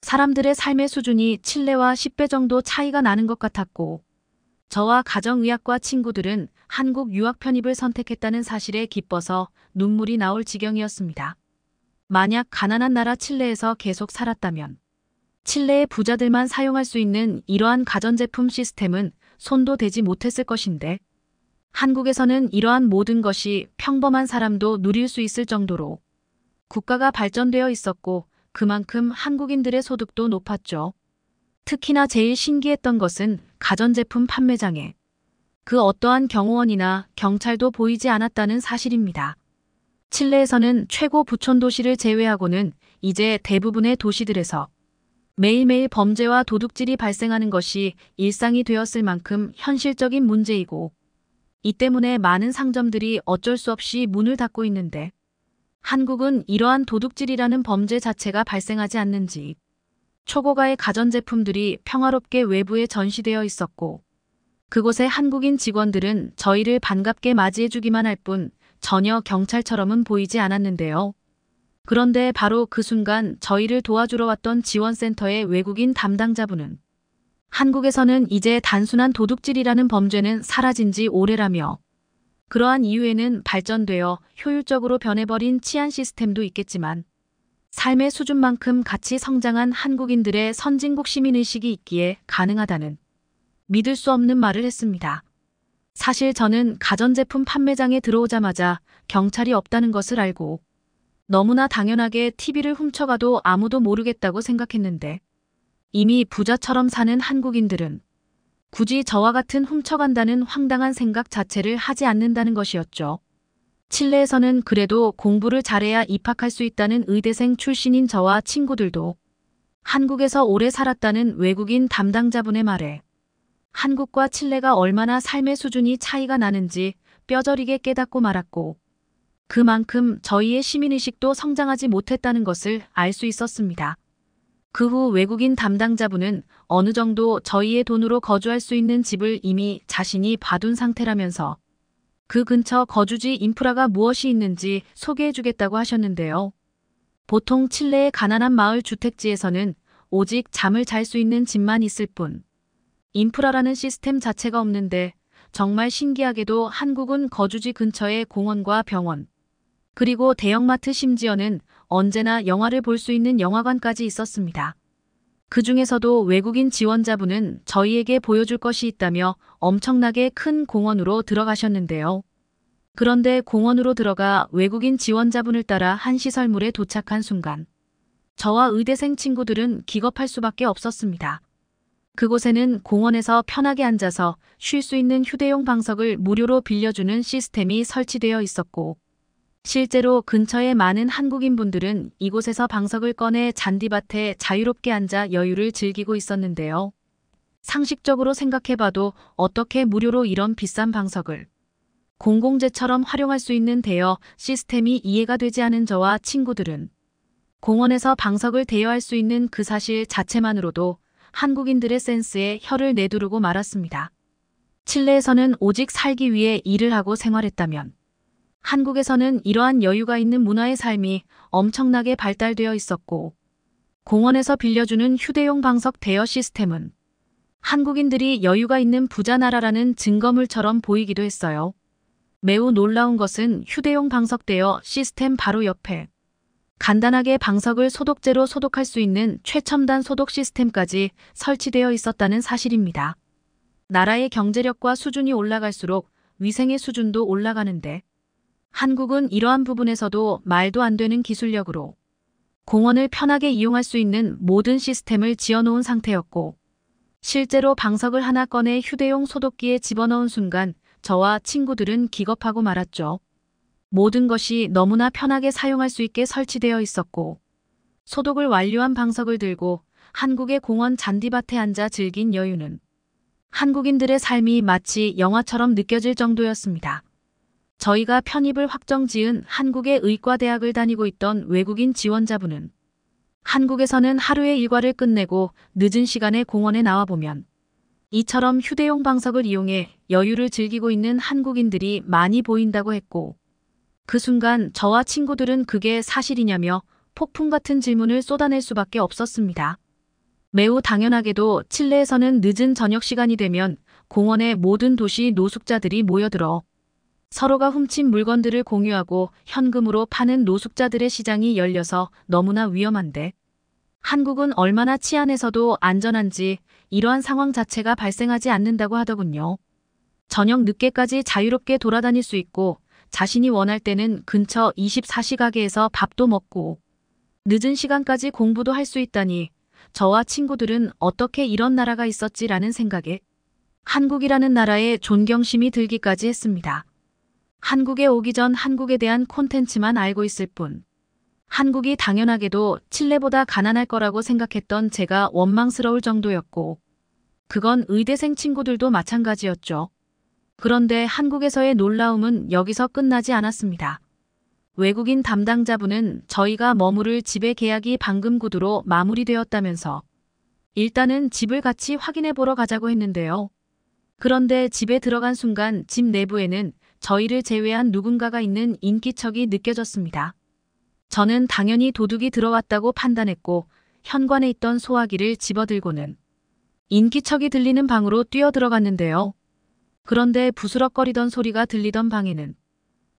사람들의 삶의 수준이 칠레와 10배 정도 차이가 나는 것 같았고 저와 가정의학과 친구들은 한국 유학 편입을 선택했다는 사실에 기뻐서 눈물이 나올 지경이었습니다. 만약 가난한 나라 칠레에서 계속 살았다면 칠레의 부자들만 사용할 수 있는 이러한 가전제품 시스템은 손도 대지 못했을 것인데 한국에서는 이러한 모든 것이 평범한 사람도 누릴 수 있을 정도로 국가가 발전되어 있었고 그만큼 한국인들의 소득도 높았죠. 특히나 제일 신기했던 것은 가전제품 판매장에 그 어떠한 경호원이나 경찰도 보이지 않았다는 사실입니다. 칠레에서는 최고 부촌 도시를 제외하고는 이제 대부분의 도시들에서 매일매일 범죄와 도둑질이 발생하는 것이 일상이 되었을 만큼 현실적인 문제이고 이 때문에 많은 상점들이 어쩔 수 없이 문을 닫고 있는데 한국은 이러한 도둑질이라는 범죄 자체가 발생하지 않는지 초고가의 가전제품들이 평화롭게 외부에 전시되어 있었고 그곳의 한국인 직원들은 저희를 반갑게 맞이해주기만 할뿐 전혀 경찰처럼은 보이지 않았는데요. 그런데 바로 그 순간 저희를 도와주러 왔던 지원센터의 외국인 담당자분은 한국에서는 이제 단순한 도둑질이라는 범죄는 사라진 지 오래라며 그러한 이유에는 발전되어 효율적으로 변해버린 치안 시스템도 있겠지만 삶의 수준만큼 같이 성장한 한국인들의 선진국 시민의식이 있기에 가능하다는 믿을 수 없는 말을 했습니다. 사실 저는 가전제품 판매장에 들어오자마자 경찰이 없다는 것을 알고 너무나 당연하게 TV를 훔쳐가도 아무도 모르겠다고 생각했는데 이미 부자처럼 사는 한국인들은 굳이 저와 같은 훔쳐간다는 황당한 생각 자체를 하지 않는다는 것이었죠. 칠레에서는 그래도 공부를 잘해야 입학할 수 있다는 의대생 출신인 저와 친구들도 한국에서 오래 살았다는 외국인 담당자분의 말에 한국과 칠레가 얼마나 삶의 수준이 차이가 나는지 뼈저리게 깨닫고 말았고 그만큼 저희의 시민의식도 성장하지 못했다는 것을 알 수 있었습니다. 그 후 외국인 담당자분은 어느 정도 저희의 돈으로 거주할 수 있는 집을 이미 자신이 봐둔 상태라면서 그 근처 거주지 인프라가 무엇이 있는지 소개해주겠다고 하셨는데요. 보통 칠레의 가난한 마을 주택지에서는 오직 잠을 잘 수 있는 집만 있을 뿐 인프라라는 시스템 자체가 없는데 정말 신기하게도 한국은 거주지 근처에 공원과 병원, 그리고 대형마트 심지어는 언제나 영화를 볼 수 있는 영화관까지 있었습니다. 그 중에서도 외국인 지원자분은 저희에게 보여줄 것이 있다며 엄청나게 큰 공원으로 들어가셨는데요. 그런데 공원으로 들어가 외국인 지원자분을 따라 한 시설물에 도착한 순간 저와 의대생 친구들은 기겁할 수밖에 없었습니다. 그곳에는 공원에서 편하게 앉아서 쉴 수 있는 휴대용 방석을 무료로 빌려주는 시스템이 설치되어 있었고 실제로 근처에 많은 한국인분들은 이곳에서 방석을 꺼내 잔디밭에 자유롭게 앉아 여유를 즐기고 있었는데요. 상식적으로 생각해봐도 어떻게 무료로 이런 비싼 방석을 공공재처럼 활용할 수 있는 대여 시스템이 이해가 되지 않은 저와 친구들은 공원에서 방석을 대여할 수 있는 그 사실 자체만으로도 한국인들의 센스에 혀를 내두르고 말았습니다. 칠레에서는 오직 살기 위해 일을 하고 생활했다면 한국에서는 이러한 여유가 있는 문화의 삶이 엄청나게 발달되어 있었고 공원에서 빌려주는 휴대용 방석 대여 시스템은 한국인들이 여유가 있는 부자 나라라는 증거물처럼 보이기도 했어요. 매우 놀라운 것은 휴대용 방석 대여 시스템 바로 옆에 간단하게 방석을 소독제로 소독할 수 있는 최첨단 소독 시스템까지 설치되어 있었다는 사실입니다. 나라의 경제력과 수준이 올라갈수록 위생의 수준도 올라가는데 한국은 이러한 부분에서도 말도 안 되는 기술력으로 공원을 편하게 이용할 수 있는 모든 시스템을 지어놓은 상태였고 실제로 방석을 하나 꺼내 휴대용 소독기에 집어넣은 순간 저와 친구들은 기겁하고 말았죠. 모든 것이 너무나 편하게 사용할 수 있게 설치되어 있었고 소독을 완료한 방석을 들고 한국의 공원 잔디밭에 앉아 즐긴 여유는 한국인들의 삶이 마치 영화처럼 느껴질 정도였습니다. 저희가 편입을 확정 지은 한국의 의과대학을 다니고 있던 외국인 지원자분은 한국에서는 하루의 일과를 끝내고 늦은 시간에 공원에 나와보면 이처럼 휴대용 방석을 이용해 여유를 즐기고 있는 한국인들이 많이 보인다고 했고 그 순간 저와 친구들은 그게 사실이냐며 폭풍 같은 질문을 쏟아낼 수밖에 없었습니다. 매우 당연하게도 칠레에서는 늦은 저녁 시간이 되면 공원의 모든 도시 노숙자들이 모여들어 서로가 훔친 물건들을 공유하고 현금으로 파는 노숙자들의 시장이 열려서 너무나 위험한데 한국은 얼마나 치안에서도 안전한지 이러한 상황 자체가 발생하지 않는다고 하더군요. 저녁 늦게까지 자유롭게 돌아다닐 수 있고 자신이 원할 때는 근처 24시 가게에서 밥도 먹고 늦은 시간까지 공부도 할 수 있다니 저와 친구들은 어떻게 이런 나라가 있었지라는 생각에 한국이라는 나라에 존경심이 들기까지 했습니다. 한국에 오기 전 한국에 대한 콘텐츠만 알고 있을 뿐 한국이 당연하게도 칠레보다 가난할 거라고 생각했던 제가 원망스러울 정도였고 그건 의대생 친구들도 마찬가지였죠. 그런데 한국에서의 놀라움은 여기서 끝나지 않았습니다. 외국인 담당자분은 저희가 머무를 집의 계약이 방금 구두로 마무리되었다면서 일단은 집을 같이 확인해 보러 가자고 했는데요. 그런데 집에 들어간 순간 집 내부에는 저희를 제외한 누군가가 있는 인기척이 느껴졌습니다. 저는 당연히 도둑이 들어왔다고 판단했고 현관에 있던 소화기를 집어들고는 인기척이 들리는 방으로 뛰어들어갔는데요. 그런데 부스럭거리던 소리가 들리던 방에는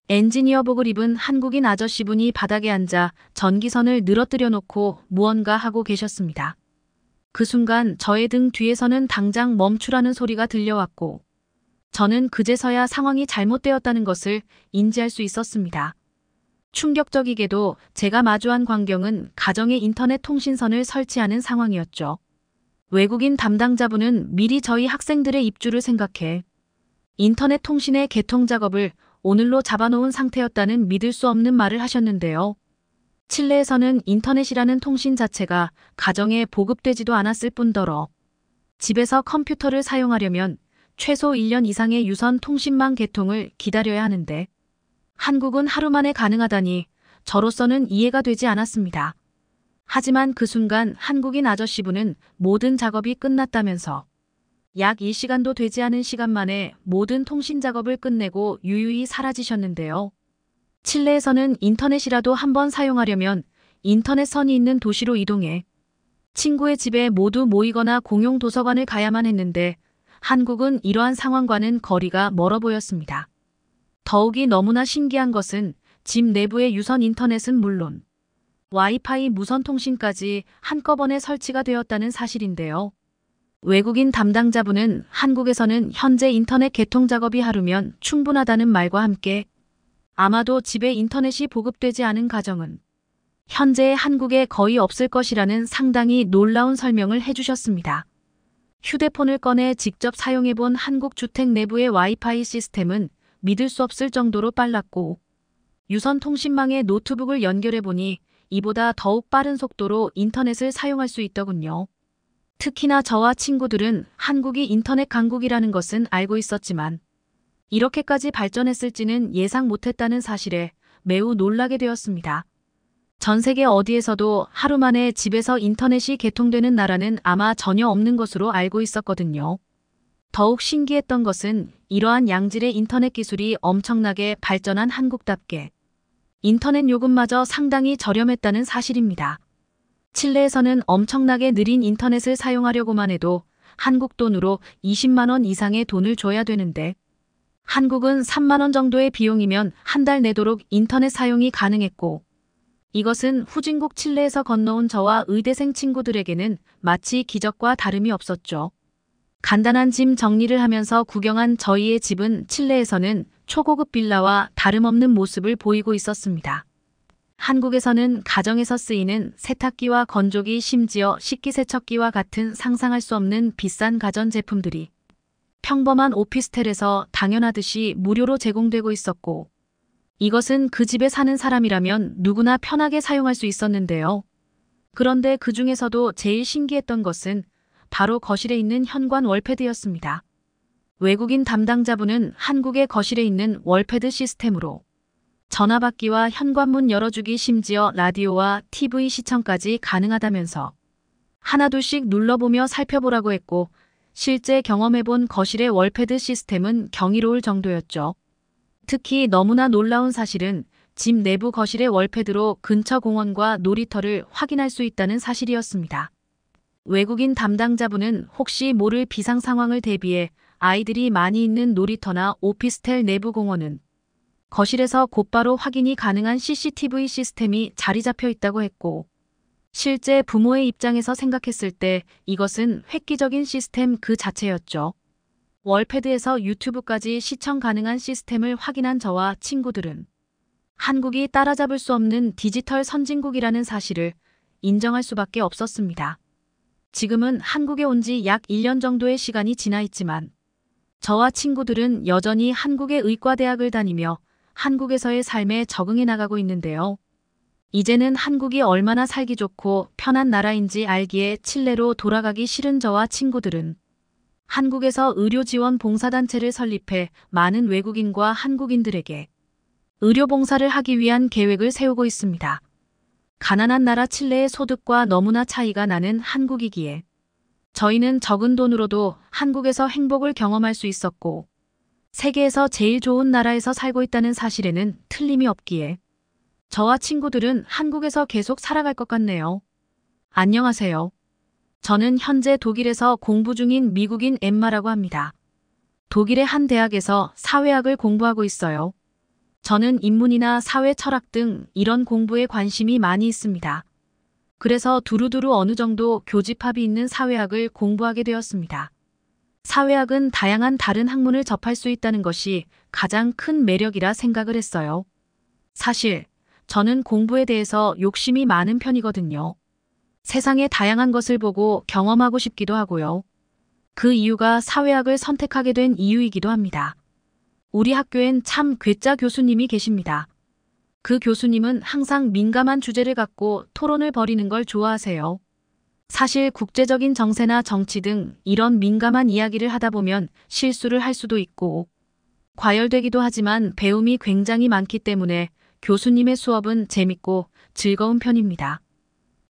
엔지니어복을 입은 한국인 아저씨분이 바닥에 앉아 전기선을 늘어뜨려 놓고 무언가 하고 계셨습니다. 그 순간 저의 등 뒤에서는 당장 멈추라는 소리가 들려왔고 저는 그제서야 상황이 잘못되었다는 것을 인지할 수 있었습니다. 충격적이게도 제가 마주한 광경은 가정의 인터넷 통신선을 설치하는 상황이었죠. 외국인 담당자분은 미리 저희 학생들의 입주를 생각해 인터넷 통신의 개통 작업을 오늘로 잡아놓은 상태였다는 믿을 수 없는 말을 하셨는데요. 칠레에서는 인터넷이라는 통신 자체가 가정에 보급되지도 않았을 뿐더러 집에서 컴퓨터를 사용하려면 최소 1년 이상의 유선 통신망 개통을 기다려야 하는데 한국은 하루 만에 가능하다니 저로서는 이해가 되지 않았습니다. 하지만 그 순간 한국인 아저씨분은 모든 작업이 끝났다면서 약 2시간도 되지 않은 시간 만에 모든 통신 작업을 끝내고 유유히 사라지셨는데요. 칠레에서는 인터넷이라도 한번 사용하려면 인터넷선이 있는 도시로 이동해 친구의 집에 모두 모이거나 공용 도서관을 가야만 했는데 한국은 이러한 상황과는 거리가 멀어 보였습니다. 더욱이 너무나 신기한 것은 집 내부의 유선 인터넷은 물론 와이파이 무선 통신까지 한꺼번에 설치가 되었다는 사실인데요. 외국인 담당자분은 한국에서는 현재 인터넷 개통 작업이 하루면 충분하다는 말과 함께 아마도 집에 인터넷이 보급되지 않은 가정은 현재 한국에 거의 없을 것이라는 상당히 놀라운 설명을 해주셨습니다. 휴대폰을 꺼내 직접 사용해본 한국 주택 내부의 와이파이 시스템은 믿을 수 없을 정도로 빨랐고 유선 통신망에 노트북을 연결해보니 이보다 더욱 빠른 속도로 인터넷을 사용할 수 있더군요. 특히나 저와 친구들은 한국이 인터넷 강국이라는 것은 알고 있었지만 이렇게까지 발전했을지는 예상 못했다는 사실에 매우 놀라게 되었습니다. 전 세계 어디에서도 하루 만에 집에서 인터넷이 개통되는 나라는 아마 전혀 없는 것으로 알고 있었거든요. 더욱 신기했던 것은 이러한 양질의 인터넷 기술이 엄청나게 발전한 한국답게 인터넷 요금마저 상당히 저렴했다는 사실입니다. 칠레에서는 엄청나게 느린 인터넷을 사용하려고만 해도 한국 돈으로 20만원 이상의 돈을 줘야 되는데 한국은 3만원 정도의 비용이면 한 달 내도록 인터넷 사용이 가능했고 이것은 후진국 칠레에서 건너온 저와 의대생 친구들에게는 마치 기적과 다름이 없었죠. 간단한 짐 정리를 하면서 구경한 저희의 집은 칠레에서는 초고급 빌라와 다름없는 모습을 보이고 있었습니다. 한국에서는 가정에서 쓰이는 세탁기와 건조기 심지어 식기세척기와 같은 상상할 수 없는 비싼 가전제품들이 평범한 오피스텔에서 당연하듯이 무료로 제공되고 있었고 이것은 그 집에 사는 사람이라면 누구나 편하게 사용할 수 있었는데요. 그런데 그 중에서도 제일 신기했던 것은 바로 거실에 있는 현관 월패드였습니다. 외국인 담당자분은 한국의 거실에 있는 월패드 시스템으로 전화받기와 현관문 열어주기 심지어 라디오와 TV 시청까지 가능하다면서 하나둘씩 눌러보며 살펴보라고 했고 실제 경험해본 거실의 월패드 시스템은 경이로울 정도였죠. 특히 너무나 놀라운 사실은 집 내부 거실의 월패드로 근처 공원과 놀이터를 확인할 수 있다는 사실이었습니다. 외국인 담당자분은 혹시 모를 비상 상황을 대비해 아이들이 많이 있는 놀이터나 오피스텔 내부 공원은 거실에서 곧바로 확인이 가능한 CCTV 시스템이 자리 잡혀 있다고 했고 실제 부모의 입장에서 생각했을 때 이것은 획기적인 시스템 그 자체였죠. 월패드에서 유튜브까지 시청 가능한 시스템을 확인한 저와 친구들은 한국이 따라잡을 수 없는 디지털 선진국이라는 사실을 인정할 수밖에 없었습니다. 지금은 한국에 온 지 약 1년 정도의 시간이 지나 있지만 저와 친구들은 여전히 한국의 의과대학을 다니며 한국에서의 삶에 적응해 나가고 있는데요. 이제는 한국이 얼마나 살기 좋고 편한 나라인지 알기에 칠레로 돌아가기 싫은 저와 친구들은 한국에서 의료지원 봉사단체를 설립해 많은 외국인과 한국인들에게 의료봉사를 하기 위한 계획을 세우고 있습니다. 가난한 나라 칠레의 소득과 너무나 차이가 나는 한국이기에 저희는 적은 돈으로도 한국에서 행복을 경험할 수 있었고 세계에서 제일 좋은 나라에서 살고 있다는 사실에는 틀림이 없기에 저와 친구들은 한국에서 계속 살아갈 것 같네요. 안녕하세요. 저는 현재 독일에서 공부 중인 미국인 엠마라고 합니다. 독일의 한 대학에서 사회학을 공부하고 있어요. 저는 인문이나 사회 철학 등 이런 공부에 관심이 많이 있습니다. 그래서 두루두루 어느 정도 교집합이 있는 사회학을 공부하게 되었습니다. 사회학은 다양한 다른 학문을 접할 수 있다는 것이 가장 큰 매력이라 생각을 했어요. 사실 저는 공부에 대해서 욕심이 많은 편이거든요. 세상의 다양한 것을 보고 경험하고 싶기도 하고요. 그 이유가 사회학을 선택하게 된 이유이기도 합니다. 우리 학교엔 참 괴짜 교수님이 계십니다. 그 교수님은 항상 민감한 주제를 갖고 토론을 벌이는 걸 좋아하세요. 사실 국제적인 정세나 정치 등 이런 민감한 이야기를 하다 보면 실수를 할 수도 있고 과열되기도 하지만 배움이 굉장히 많기 때문에 교수님의 수업은 재밌고 즐거운 편입니다.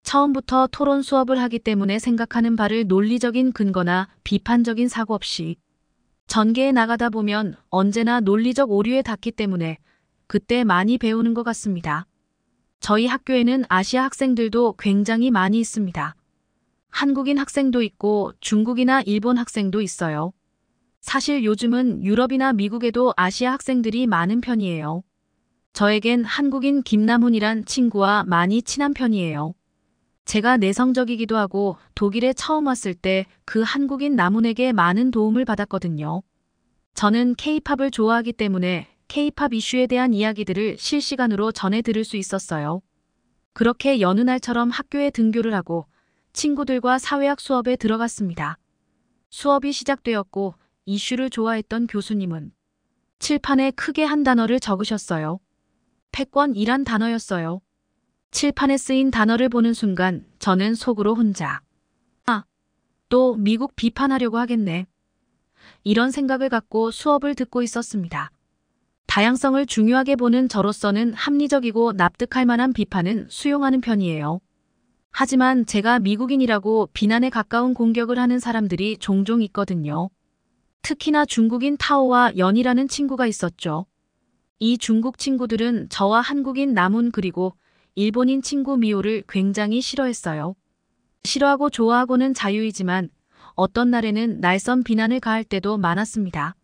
처음부터 토론 수업을 하기 때문에 생각하는 바를 논리적인 근거나 비판적인 사고 없이 전개에 나가다 보면 언제나 논리적 오류에 닿기 때문에 그때 많이 배우는 것 같습니다. 저희 학교에는 아시아 학생들도 굉장히 많이 있습니다. 한국인 학생도 있고 중국이나 일본 학생도 있어요. 사실 요즘은 유럽이나 미국에도 아시아 학생들이 많은 편이에요. 저에겐 한국인 김남훈이란 친구와 많이 친한 편이에요. 제가 내성적이기도 하고 독일에 처음 왔을 때 그 한국인 남훈에게 많은 도움을 받았거든요. 저는 케이팝을 좋아하기 때문에 케이팝 이슈에 대한 이야기들을 실시간으로 전해 들을 수 있었어요. 그렇게 여느 날처럼 학교에 등교를 하고 친구들과 사회학 수업에 들어갔습니다. 수업이 시작되었고 이슈를 좋아했던 교수님은 칠판에 크게 한 단어를 적으셨어요. 패권이란 단어였어요. 칠판에 쓰인 단어를 보는 순간 저는 속으로 혼자 아, 또 미국 비판하려고 하겠네. 이런 생각을 갖고 수업을 듣고 있었습니다. 다양성을 중요하게 보는 저로서는 합리적이고 납득할 만한 비판은 수용하는 편이에요. 하지만 제가 미국인이라고 비난에 가까운 공격을 하는 사람들이 종종 있거든요. 특히나 중국인 타오와 연이라는 친구가 있었죠. 이 중국 친구들은 저와 한국인 남훈 그리고 일본인 친구 미호를 굉장히 싫어했어요. 싫어하고 좋아하고는 자유이지만 어떤 날에는 날선 비난을 가할 때도 많았습니다.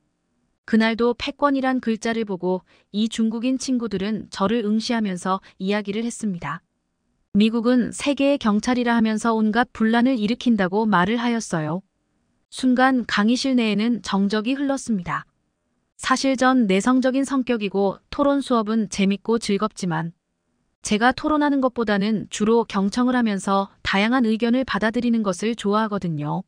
그날도 패권이란 글자를 보고 이 중국인 친구들은 저를 응시하면서 이야기를 했습니다. 미국은 세계의 경찰이라 하면서 온갖 분란을 일으킨다고 말을 하였어요. 순간 강의실 내에는 정적이 흘렀습니다. 사실 전 내성적인 성격이고 토론 수업은 재밌고 즐겁지만 제가 토론하는 것보다는 주로 경청을 하면서 다양한 의견을 받아들이는 것을 좋아하거든요.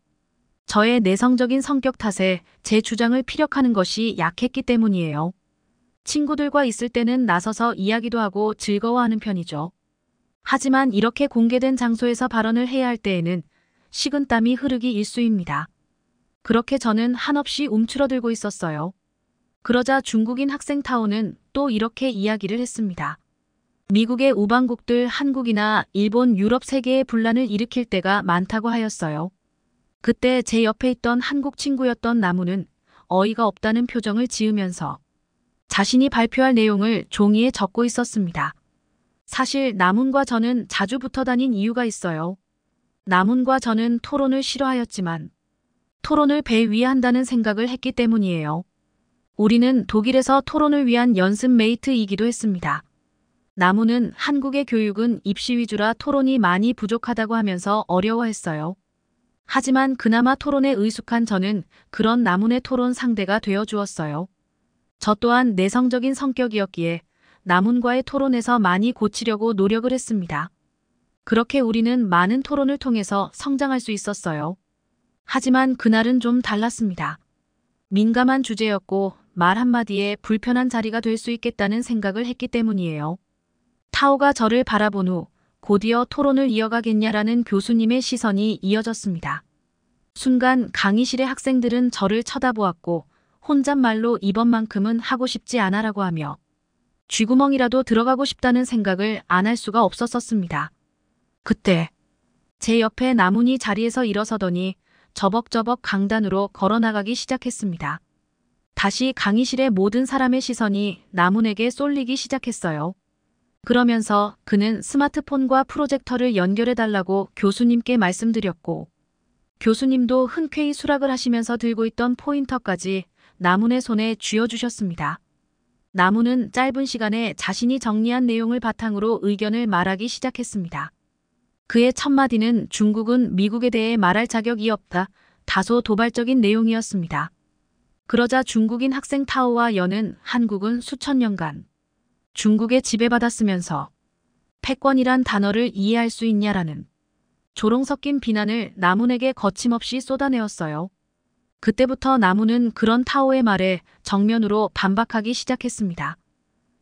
저의 내성적인 성격 탓에 제 주장을 피력하는 것이 약했기 때문이에요. 친구들과 있을 때는 나서서 이야기도 하고 즐거워하는 편이죠. 하지만 이렇게 공개된 장소에서 발언을 해야 할 때에는 식은땀이 흐르기 일쑤입니다. 그렇게 저는 한없이 움츠러들고 있었어요. 그러자 중국인 학생 타오는 또 이렇게 이야기를 했습니다. 미국의 우방국들 한국이나 일본 유럽 세계에 분란을 일으킬 때가 많다고 하였어요. 그때 제 옆에 있던 한국 친구였던 나무는 어이가 없다는 표정을 지으면서 자신이 발표할 내용을 종이에 적고 있었습니다. 사실 남훈과 저는 자주 붙어 다닌 이유가 있어요. 남훈과 저는 토론을 싫어하였지만 토론을 배위한다는 생각을 했기 때문이에요. 우리는 독일에서 토론을 위한 연습 메이트이기도 했습니다. 남무은 한국의 교육은 입시 위주라 토론이 많이 부족하다고 하면서 어려워했어요. 하지만 그나마 토론에 의숙한 저는 그런 남문의 토론 상대가 되어 주었어요. 저 또한 내성적인 성격이었기에 남훈과의 토론에서 많이 고치려고 노력을 했습니다. 그렇게 우리는 많은 토론을 통해서 성장할 수 있었어요. 하지만 그날은 좀 달랐습니다. 민감한 주제였고 말 한마디에 불편한 자리가 될 수 있겠다는 생각을 했기 때문이에요. 타오가 저를 바라본 후 곧이어 토론을 이어가겠냐라는 교수님의 시선이 이어졌습니다. 순간 강의실의 학생들은 저를 쳐다보았고 혼잣말로 이번만큼은 하고 싶지 않아라고 하며 쥐구멍이라도 들어가고 싶다는 생각을 안 할 수가 없었었습니다. 그때 제 옆에 나문이 자리에서 일어서더니 저벅저벅 강단으로 걸어나가기 시작했습니다. 다시 강의실의 모든 사람의 시선이 나문에게 쏠리기 시작했어요. 그러면서 그는 스마트폰과 프로젝터를 연결해달라고 교수님께 말씀드렸고 교수님도 흔쾌히 수락을 하시면서 들고 있던 포인터까지 나문의 손에 쥐어주셨습니다. 나무는 짧은 시간에 자신이 정리한 내용을 바탕으로 의견을 말하기 시작했습니다. 그의 첫마디는 중국은 미국에 대해 말할 자격이 없다. 다소 도발적인 내용이었습니다. 그러자 중국인 학생 타오와 연은 한국은 수천 년간 중국에 지배받았으면서 패권이란 단어를 이해할 수 있냐라는 조롱 섞인 비난을 나문에게 거침없이 쏟아내었어요. 그때부터 나무는 그런 타오의 말에 정면으로 반박하기 시작했습니다.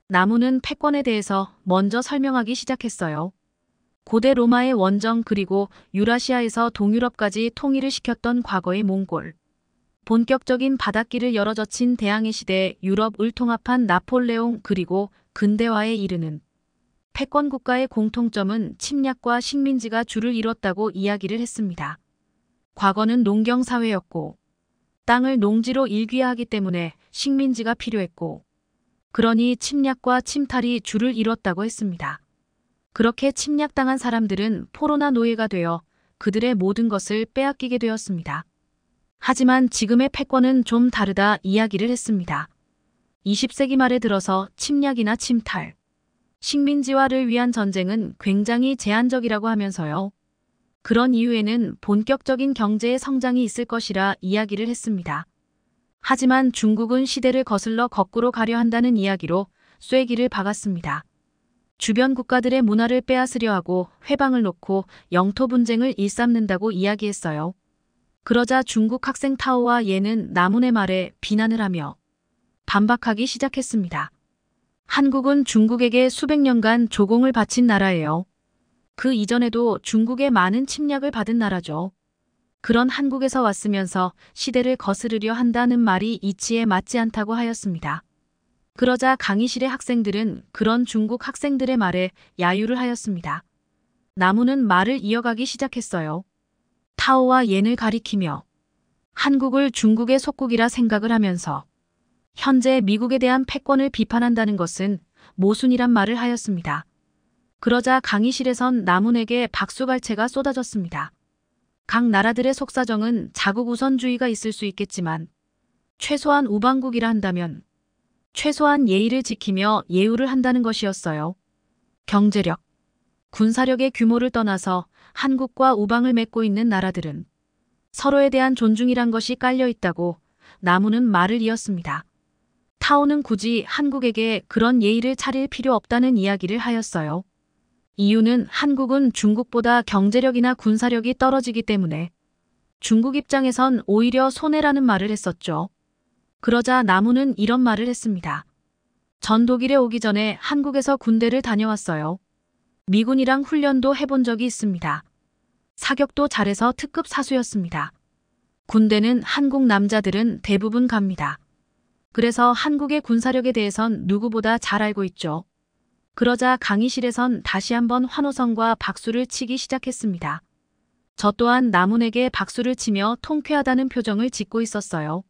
나무는 패권에 대해서 먼저 설명하기 시작했어요. 고대 로마의 원정 그리고 유라시아에서 동유럽까지 통일을 시켰던 과거의 몽골. 본격적인 바닷길을 열어젖힌 대항해 시대 유럽을 통합한 나폴레옹 그리고 근대화에 이르는 패권 국가의 공통점은 침략과 식민지가 주를 이뤘다고 이야기를 했습니다. 과거는 농경사회였고 땅을 농지로 일귀하기 때문에 식민지가 필요했고 그러니 침략과 침탈이 줄을 이뤘다고 했습니다. 그렇게 침략당한 사람들은 포로나 노예가 되어 그들의 모든 것을 빼앗기게 되었습니다. 하지만 지금의 패권은 좀 다르다 이야기를 했습니다. 20세기 말에 들어서 침략이나 침탈, 식민지화를 위한 전쟁은 굉장히 제한적이라고 하면서요. 그런 이후에는 본격적인 경제의 성장이 있을 것이라 이야기를 했습니다. 하지만 중국은 시대를 거슬러 거꾸로 가려 한다는 이야기로 쐐기를 박았습니다. 주변 국가들의 문화를 빼앗으려 하고 회방을 놓고 영토 분쟁을 일삼는다고 이야기했어요. 그러자 중국 학생 타오와 예는 나문의 말에 비난을 하며 반박하기 시작했습니다. 한국은 중국에게 수백 년간 조공을 바친 나라예요. 그 이전에도 중국의 많은 침략을 받은 나라죠. 그런 한국에서 왔으면서 시대를 거스르려 한다는 말이 이치에 맞지 않다고 하였습니다. 그러자 강의실의 학생들은 그런 중국 학생들의 말에 야유를 하였습니다. 나무는 말을 이어가기 시작했어요. 타오와 옌을 가리키며 한국을 중국의 속국이라 생각을 하면서 현재 미국에 대한 패권을 비판한다는 것은 모순이란 말을 하였습니다. 그러자 강의실에선 남훈에게 박수갈채가 쏟아졌습니다. 각 나라들의 속사정은 자국 우선주의가 있을 수 있겠지만 최소한 우방국이라 한다면 최소한 예의를 지키며 예우를 한다는 것이었어요. 경제력, 군사력의 규모를 떠나서 한국과 우방을 맺고 있는 나라들은 서로에 대한 존중이란 것이 깔려 있다고 나무는 말을 이었습니다. 타오는 굳이 한국에게 그런 예의를 차릴 필요 없다는 이야기를 하였어요. 이유는 한국은 중국보다 경제력이나 군사력이 떨어지기 때문에 중국 입장에선 오히려 손해라는 말을 했었죠. 그러자 나무는 이런 말을 했습니다. 전 독일에 오기 전에 한국에서 군대를 다녀왔어요. 미군이랑 훈련도 해본 적이 있습니다. 사격도 잘해서 특급 사수였습니다. 군대는 한국 남자들은 대부분 갑니다. 그래서 한국의 군사력에 대해선 누구보다 잘 알고 있죠. 그러자 강의실에선 다시 한번 환호성과 박수를 치기 시작했습니다. 저 또한 남훈에게 박수를 치며 통쾌하다는 표정을 짓고 있었어요.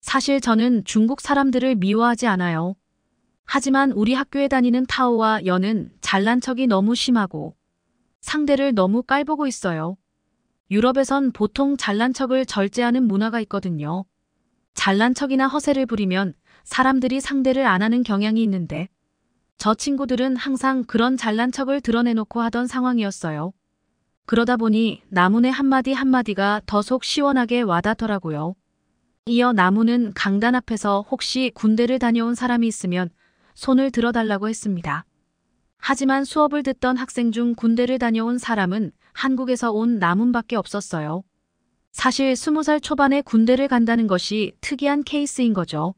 사실 저는 중국 사람들을 미워하지 않아요. 하지만 우리 학교에 다니는 타오와 연은 잘난 척이 너무 심하고 상대를 너무 깔보고 있어요. 유럽에선 보통 잘난 척을 절제하는 문화가 있거든요. 잘난 척이나 허세를 부리면 사람들이 상대를 안 하는 경향이 있는데 저 친구들은 항상 그런 잘난 척을 드러내놓고 하던 상황이었어요. 그러다 보니 나문의 한마디 한마디가 더 속 시원하게 와닿더라고요. 이어 나무는 강단 앞에서 혹시 군대를 다녀온 사람이 있으면 손을 들어달라고 했습니다. 하지만 수업을 듣던 학생 중 군대를 다녀온 사람은 한국에서 온 나문밖에 없었어요. 사실 20살 초반에 군대를 간다는 것이 특이한 케이스인 거죠.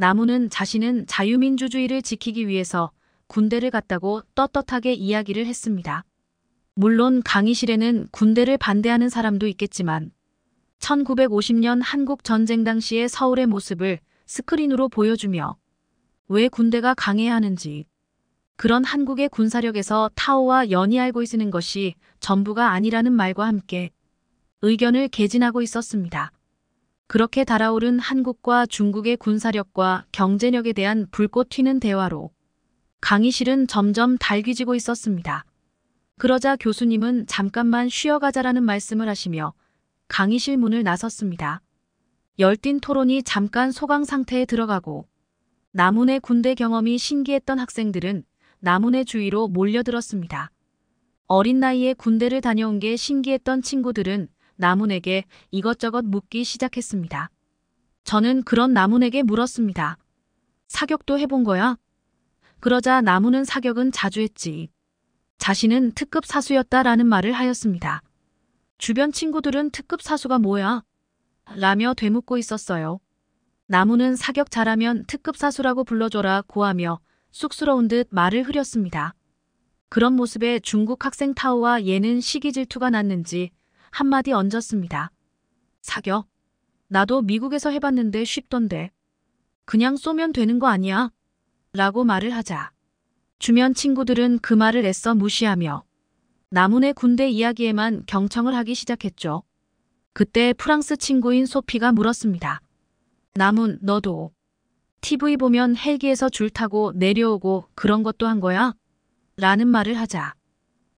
나무는 자신은 자유민주주의를 지키기 위해서 군대를 갔다고 떳떳하게 이야기를 했습니다. 물론 강의실에는 군대를 반대하는 사람도 있겠지만 1950년 한국 전쟁 당시의 서울의 모습을 스크린으로 보여주며 왜 군대가 강해야 하는지 그런 한국의 군사력에서 타오와 연이 알고 있는 으 것이 전부가 아니라는 말과 함께 의견을 개진하고 있었습니다. 그렇게 달아오른 한국과 중국의 군사력과 경제력에 대한 불꽃 튀는 대화로 강의실은 점점 달귀지고 있었습니다. 그러자 교수님은 잠깐만 쉬어가자라는 말씀을 하시며 강의실 문을 나섰습니다. 열띤 토론이 잠깐 소강 상태에 들어가고 남훈의 군대 경험이 신기했던 학생들은 남훈의 주위로 몰려들었습니다. 어린 나이에 군대를 다녀온 게 신기했던 친구들은 나문에게 이것저것 묻기 시작했습니다. 저는 그런 나문에게 물었습니다. 사격도 해본 거야? 그러자 나훈은 사격은 자주 했지. 자신은 특급 사수였다라는 말을 하였습니다. 주변 친구들은 특급 사수가 뭐야? 라며 되묻고 있었어요. 나무는 사격 잘하면 특급 사수라고 불러줘라 고하며 쑥스러운 듯 말을 흐렸습니다. 그런 모습에 중국 학생 타오와 얘는 시기 질투가 났는지 한마디 얹었습니다. 사격 나도 미국에서 해봤는데 쉽던데. 그냥 쏘면 되는 거 아니야? 라고 말을 하자. 주변 친구들은 그 말을 애써 무시하며 나문의 군대 이야기에만 경청을 하기 시작했죠. 그때 프랑스 친구인 소피가 물었습니다. 나문 너도 TV 보면 헬기에서 줄 타고 내려오고 그런 것도 한 거야? 라는 말을 하자.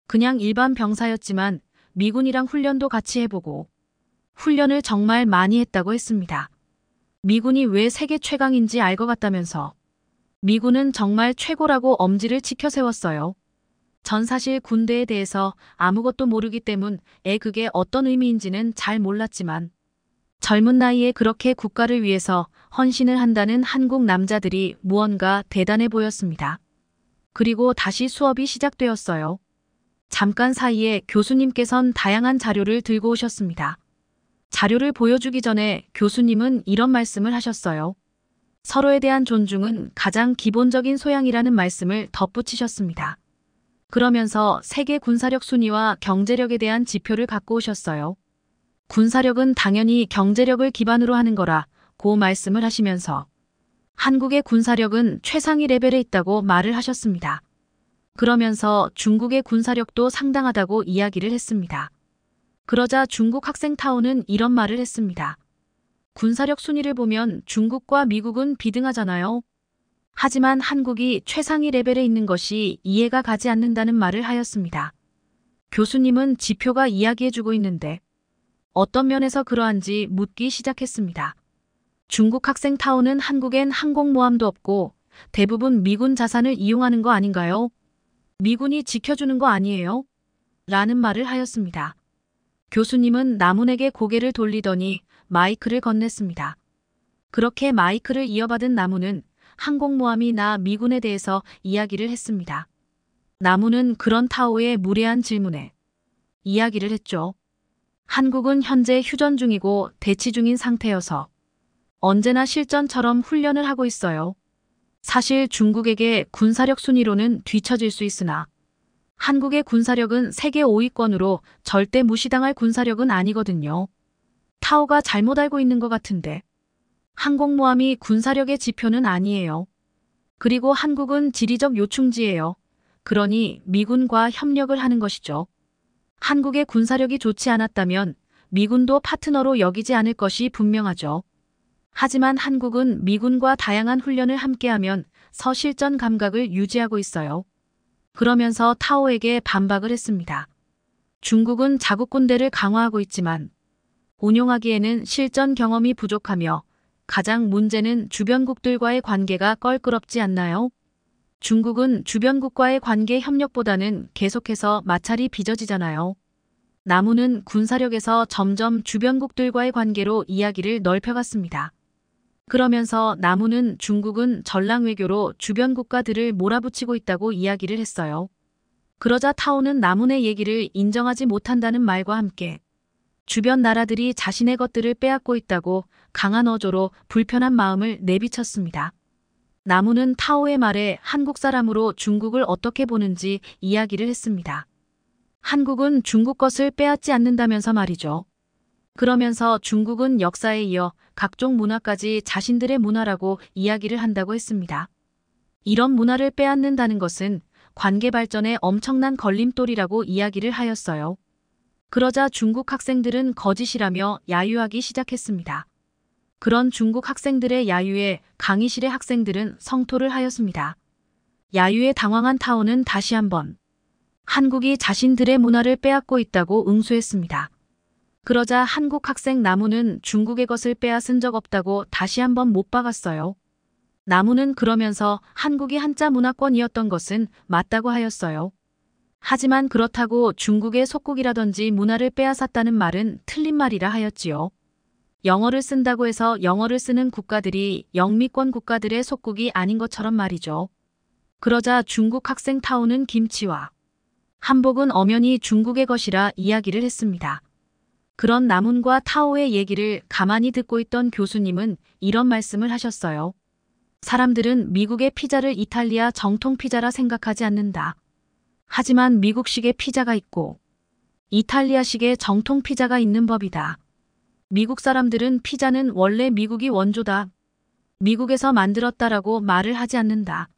그냥 일반 병사였지만 미군이랑 훈련도 같이 해보고 훈련을 정말 많이 했다고 했습니다. 미군이 왜 세계 최강인지 알 것 같다면서 미군은 정말 최고라고 엄지를 치켜 세웠어요. 전 사실 군대에 대해서 아무것도 모르기 때문에 그게 어떤 의미인지는 잘 몰랐지만 젊은 나이에 그렇게 국가를 위해서 헌신을 한다는 한국 남자들이 무언가 대단해 보였습니다. 그리고 다시 수업이 시작되었어요. 잠깐 사이에 교수님께선 다양한 자료를 들고 오셨습니다. 자료를 보여주기 전에 교수님은 이런 말씀을 하셨어요. 서로에 대한 존중은 가장 기본적인 소양이라는 말씀을 덧붙이셨습니다. 그러면서 세계 군사력 순위와 경제력에 대한 지표를 갖고 오셨어요. 군사력은 당연히 경제력을 기반으로 하는 거라 고 말씀을 하시면서 한국의 군사력은 최상위 레벨에 있다고 말을 하셨습니다. 그러면서 중국의 군사력도 상당하다고 이야기를 했습니다. 그러자 중국 학생타운은 이런 말을 했습니다. 군사력 순위를 보면 중국과 미국은 비등하잖아요. 하지만 한국이 최상위 레벨에 있는 것이 이해가 가지 않는다는 말을 하였습니다. 교수님은 지표가 이야기해주고 있는데 어떤 면에서 그러한지 묻기 시작했습니다. 중국 학생 타운은 한국엔 항공모함도 없고 대부분 미군 자산을 이용하는 거 아닌가요? 미군이 지켜주는 거 아니에요? 라는 말을 하였습니다. 교수님은 남훈에게 고개를 돌리더니 마이크를 건넸습니다. 그렇게 마이크를 이어받은 남훈은 항공모함이나 미군에 대해서 이야기를 했습니다. 남훈은 그런 타오의 무례한 질문에 이야기를 했죠. 한국은 현재 휴전 중이고 대치 중인 상태여서 언제나 실전처럼 훈련을 하고 있어요. 사실 중국에게 군사력 순위로는 뒤처질 수 있으나 한국의 군사력은 세계 5위권으로 절대 무시당할 군사력은 아니거든요. 타오가 잘못 알고 있는 것 같은데 항공모함이 군사력의 지표는 아니에요. 그리고 한국은 지리적 요충지예요. 그러니 미군과 협력을 하는 것이죠. 한국의 군사력이 좋지 않았다면 미군도 파트너로 여기지 않을 것이 분명하죠. 하지만 한국은 미군과 다양한 훈련을 함께하면 서실전 감각을 유지하고 있어요. 그러면서 타오에게 반박을 했습니다. 중국은 자국 군대를 강화하고 있지만 운용하기에는 실전 경험이 부족하며 가장 문제는 주변국들과의 관계가 껄끄럽지 않나요? 중국은 주변국과의 관계 협력보다는 계속해서 마찰이 빚어지잖아요. 나무는 군사력에서 점점 주변국들과의 관계로 이야기를 넓혀갔습니다. 그러면서 나무는 중국은 전랑외교로 주변 국가들을 몰아붙이고 있다고 이야기를 했어요. 그러자 타오는 나문의 얘기를 인정하지 못한다는 말과 함께 주변 나라들이 자신의 것들을 빼앗고 있다고 강한 어조로 불편한 마음을 내비쳤습니다. 나문은 타오의 말에 한국 사람으로 중국을 어떻게 보는지 이야기를 했습니다. 한국은 중국 것을 빼앗지 않는다면서 말이죠. 그러면서 중국은 역사에 이어 각종 문화까지 자신들의 문화라고 이야기를 한다고 했습니다. 이런 문화를 빼앗는다는 것은 관계 발전에 엄청난 걸림돌이라고 이야기를 하였어요. 그러자 중국 학생들은 거짓이라며 야유하기 시작했습니다. 그런 중국 학생들의 야유에 강의실의 학생들은 성토를 하였습니다. 야유에 당황한 타오는 다시 한번 한국이 자신들의 문화를 빼앗고 있다고 응수했습니다. 그러자 한국 학생 나무는 중국의 것을 빼앗은 적 없다고 다시 한번 못 박았어요. 나무는 그러면서 한국이 한자 문화권이었던 것은 맞다고 하였어요. 하지만 그렇다고 중국의 속국이라든지 문화를 빼앗았다는 말은 틀린 말이라 하였지요. 영어를 쓴다고 해서 영어를 쓰는 국가들이 영미권 국가들의 속국이 아닌 것처럼 말이죠. 그러자 중국 학생 타오는 김치와 한복은 엄연히 중국의 것이라 이야기를 했습니다. 그런 남훈과 타오의 얘기를 가만히 듣고 있던 교수님은 이런 말씀을 하셨어요. 사람들은 미국의 피자를 이탈리아 정통 피자라 생각하지 않는다. 하지만 미국식의 피자가 있고 이탈리아식의 정통 피자가 있는 법이다. 미국 사람들은 피자는 원래 미국이 원조다. 미국에서 만들었다라고 말을 하지 않는다.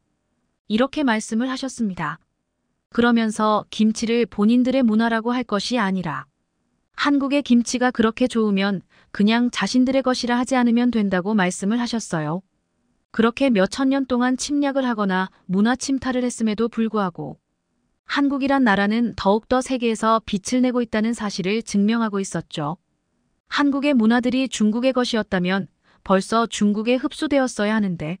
이렇게 말씀을 하셨습니다. 그러면서 김치를 본인들의 문화라고 할 것이 아니라 한국의 김치가 그렇게 좋으면 그냥 자신들의 것이라 하지 않으면 된다고 말씀을 하셨어요. 그렇게 몇 천 년 동안 침략을 하거나 문화 침탈을 했음에도 불구하고 한국이란 나라는 더욱더 세계에서 빛을 내고 있다는 사실을 증명하고 있었죠. 한국의 문화들이 중국의 것이었다면 벌써 중국에 흡수되었어야 하는데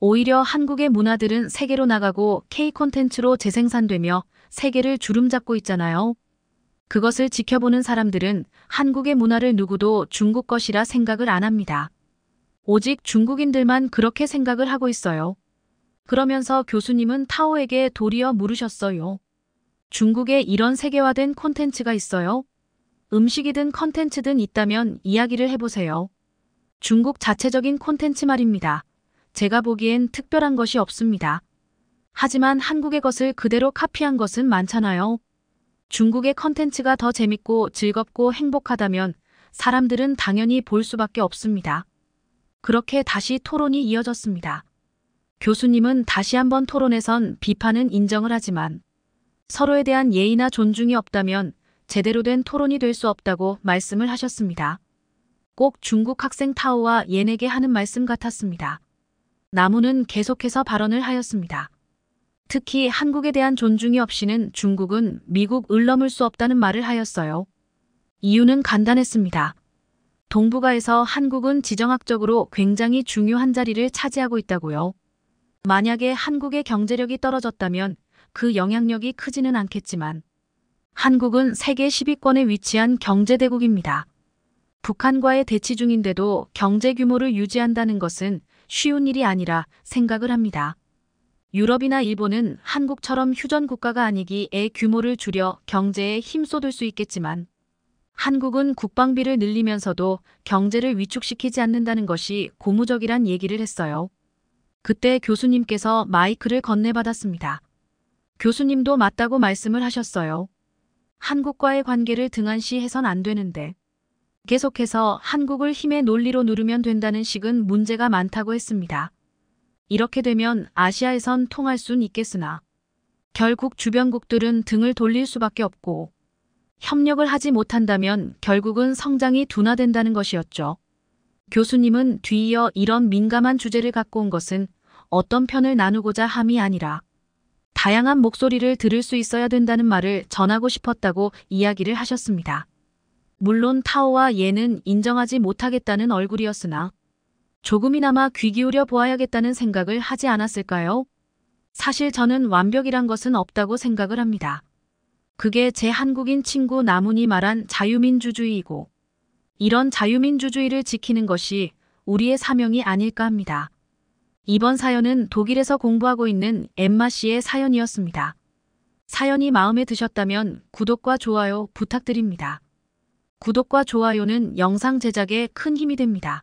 오히려 한국의 문화들은 세계로 나가고 K 콘텐츠로 재생산되며 세계를 주름잡고 있잖아요. 그것을 지켜보는 사람들은 한국의 문화를 누구도 중국 것이라 생각을 안 합니다. 오직 중국인들만 그렇게 생각을 하고 있어요. 그러면서 교수님은 타오에게 도리어 물으셨어요. 중국에 이런 세계화된 콘텐츠가 있어요? 음식이든 콘텐츠든 있다면 이야기를 해보세요. 중국 자체적인 콘텐츠 말입니다. 제가 보기엔 특별한 것이 없습니다. 하지만 한국의 것을 그대로 카피한 것은 많잖아요. 중국의 컨텐츠가 더 재밌고 즐겁고 행복하다면 사람들은 당연히 볼 수밖에 없습니다. 그렇게 다시 토론이 이어졌습니다. 교수님은 다시 한번 토론에선 비판은 인정을 하지만 서로에 대한 예의나 존중이 없다면 제대로 된 토론이 될 수 없다고 말씀을 하셨습니다. 꼭 중국 학생 타오와 예에게 하는 말씀 같았습니다. 나무는 계속해서 발언을 하였습니다. 특히 한국에 대한 존중이 없이는 중국은 미국을 넘을 수 없다는 말을 하였어요. 이유는 간단했습니다. 동북아에서 한국은 지정학적으로 굉장히 중요한 자리를 차지하고 있다고요. 만약에 한국의 경제력이 떨어졌다면 그 영향력이 크지는 않겠지만 한국은 세계 10위권에 위치한 경제대국입니다. 북한과의 대치 중인데도 경제 규모를 유지한다는 것은 쉬운 일이 아니라 생각을 합니다. 유럽이나 일본은 한국처럼 휴전 국가가 아니기에 규모를 줄여 경제에 힘 쏟을 수 있겠지만 한국은 국방비를 늘리면서도 경제를 위축시키지 않는다는 것이 고무적이란 얘기를 했어요. 그때 교수님께서 마이크를 건네받았습니다. 교수님도 맞다고 말씀을 하셨어요. 한국과의 관계를 등한시 해선 안 되는데 계속해서 한국을 힘의 논리로 누르면 된다는 식은 문제가 많다고 했습니다. 이렇게 되면 아시아에선 통할 순 있겠으나 결국 주변국들은 등을 돌릴 수밖에 없고 협력을 하지 못한다면 결국은 성장이 둔화된다는 것이었죠. 교수님은 뒤이어 이런 민감한 주제를 갖고 온 것은 어떤 편을 나누고자 함이 아니라 다양한 목소리를 들을 수 있어야 된다는 말을 전하고 싶었다고 이야기를 하셨습니다. 물론 타오와 예는 인정하지 못하겠다는 얼굴이었으나 조금이나마 귀 기울여 보아야겠다는 생각을 하지 않았을까요? 사실 저는 완벽이란 것은 없다고 생각을 합니다. 그게 제 한국인 친구 나문이 말한 자유민주주의이고 이런 자유민주주의를 지키는 것이 우리의 사명이 아닐까 합니다. 이번 사연은 독일에서 공부하고 있는 엠마 씨의 사연이었습니다. 사연이 마음에 드셨다면 구독과 좋아요 부탁드립니다. 구독과 좋아요는 영상 제작에 큰 힘이 됩니다.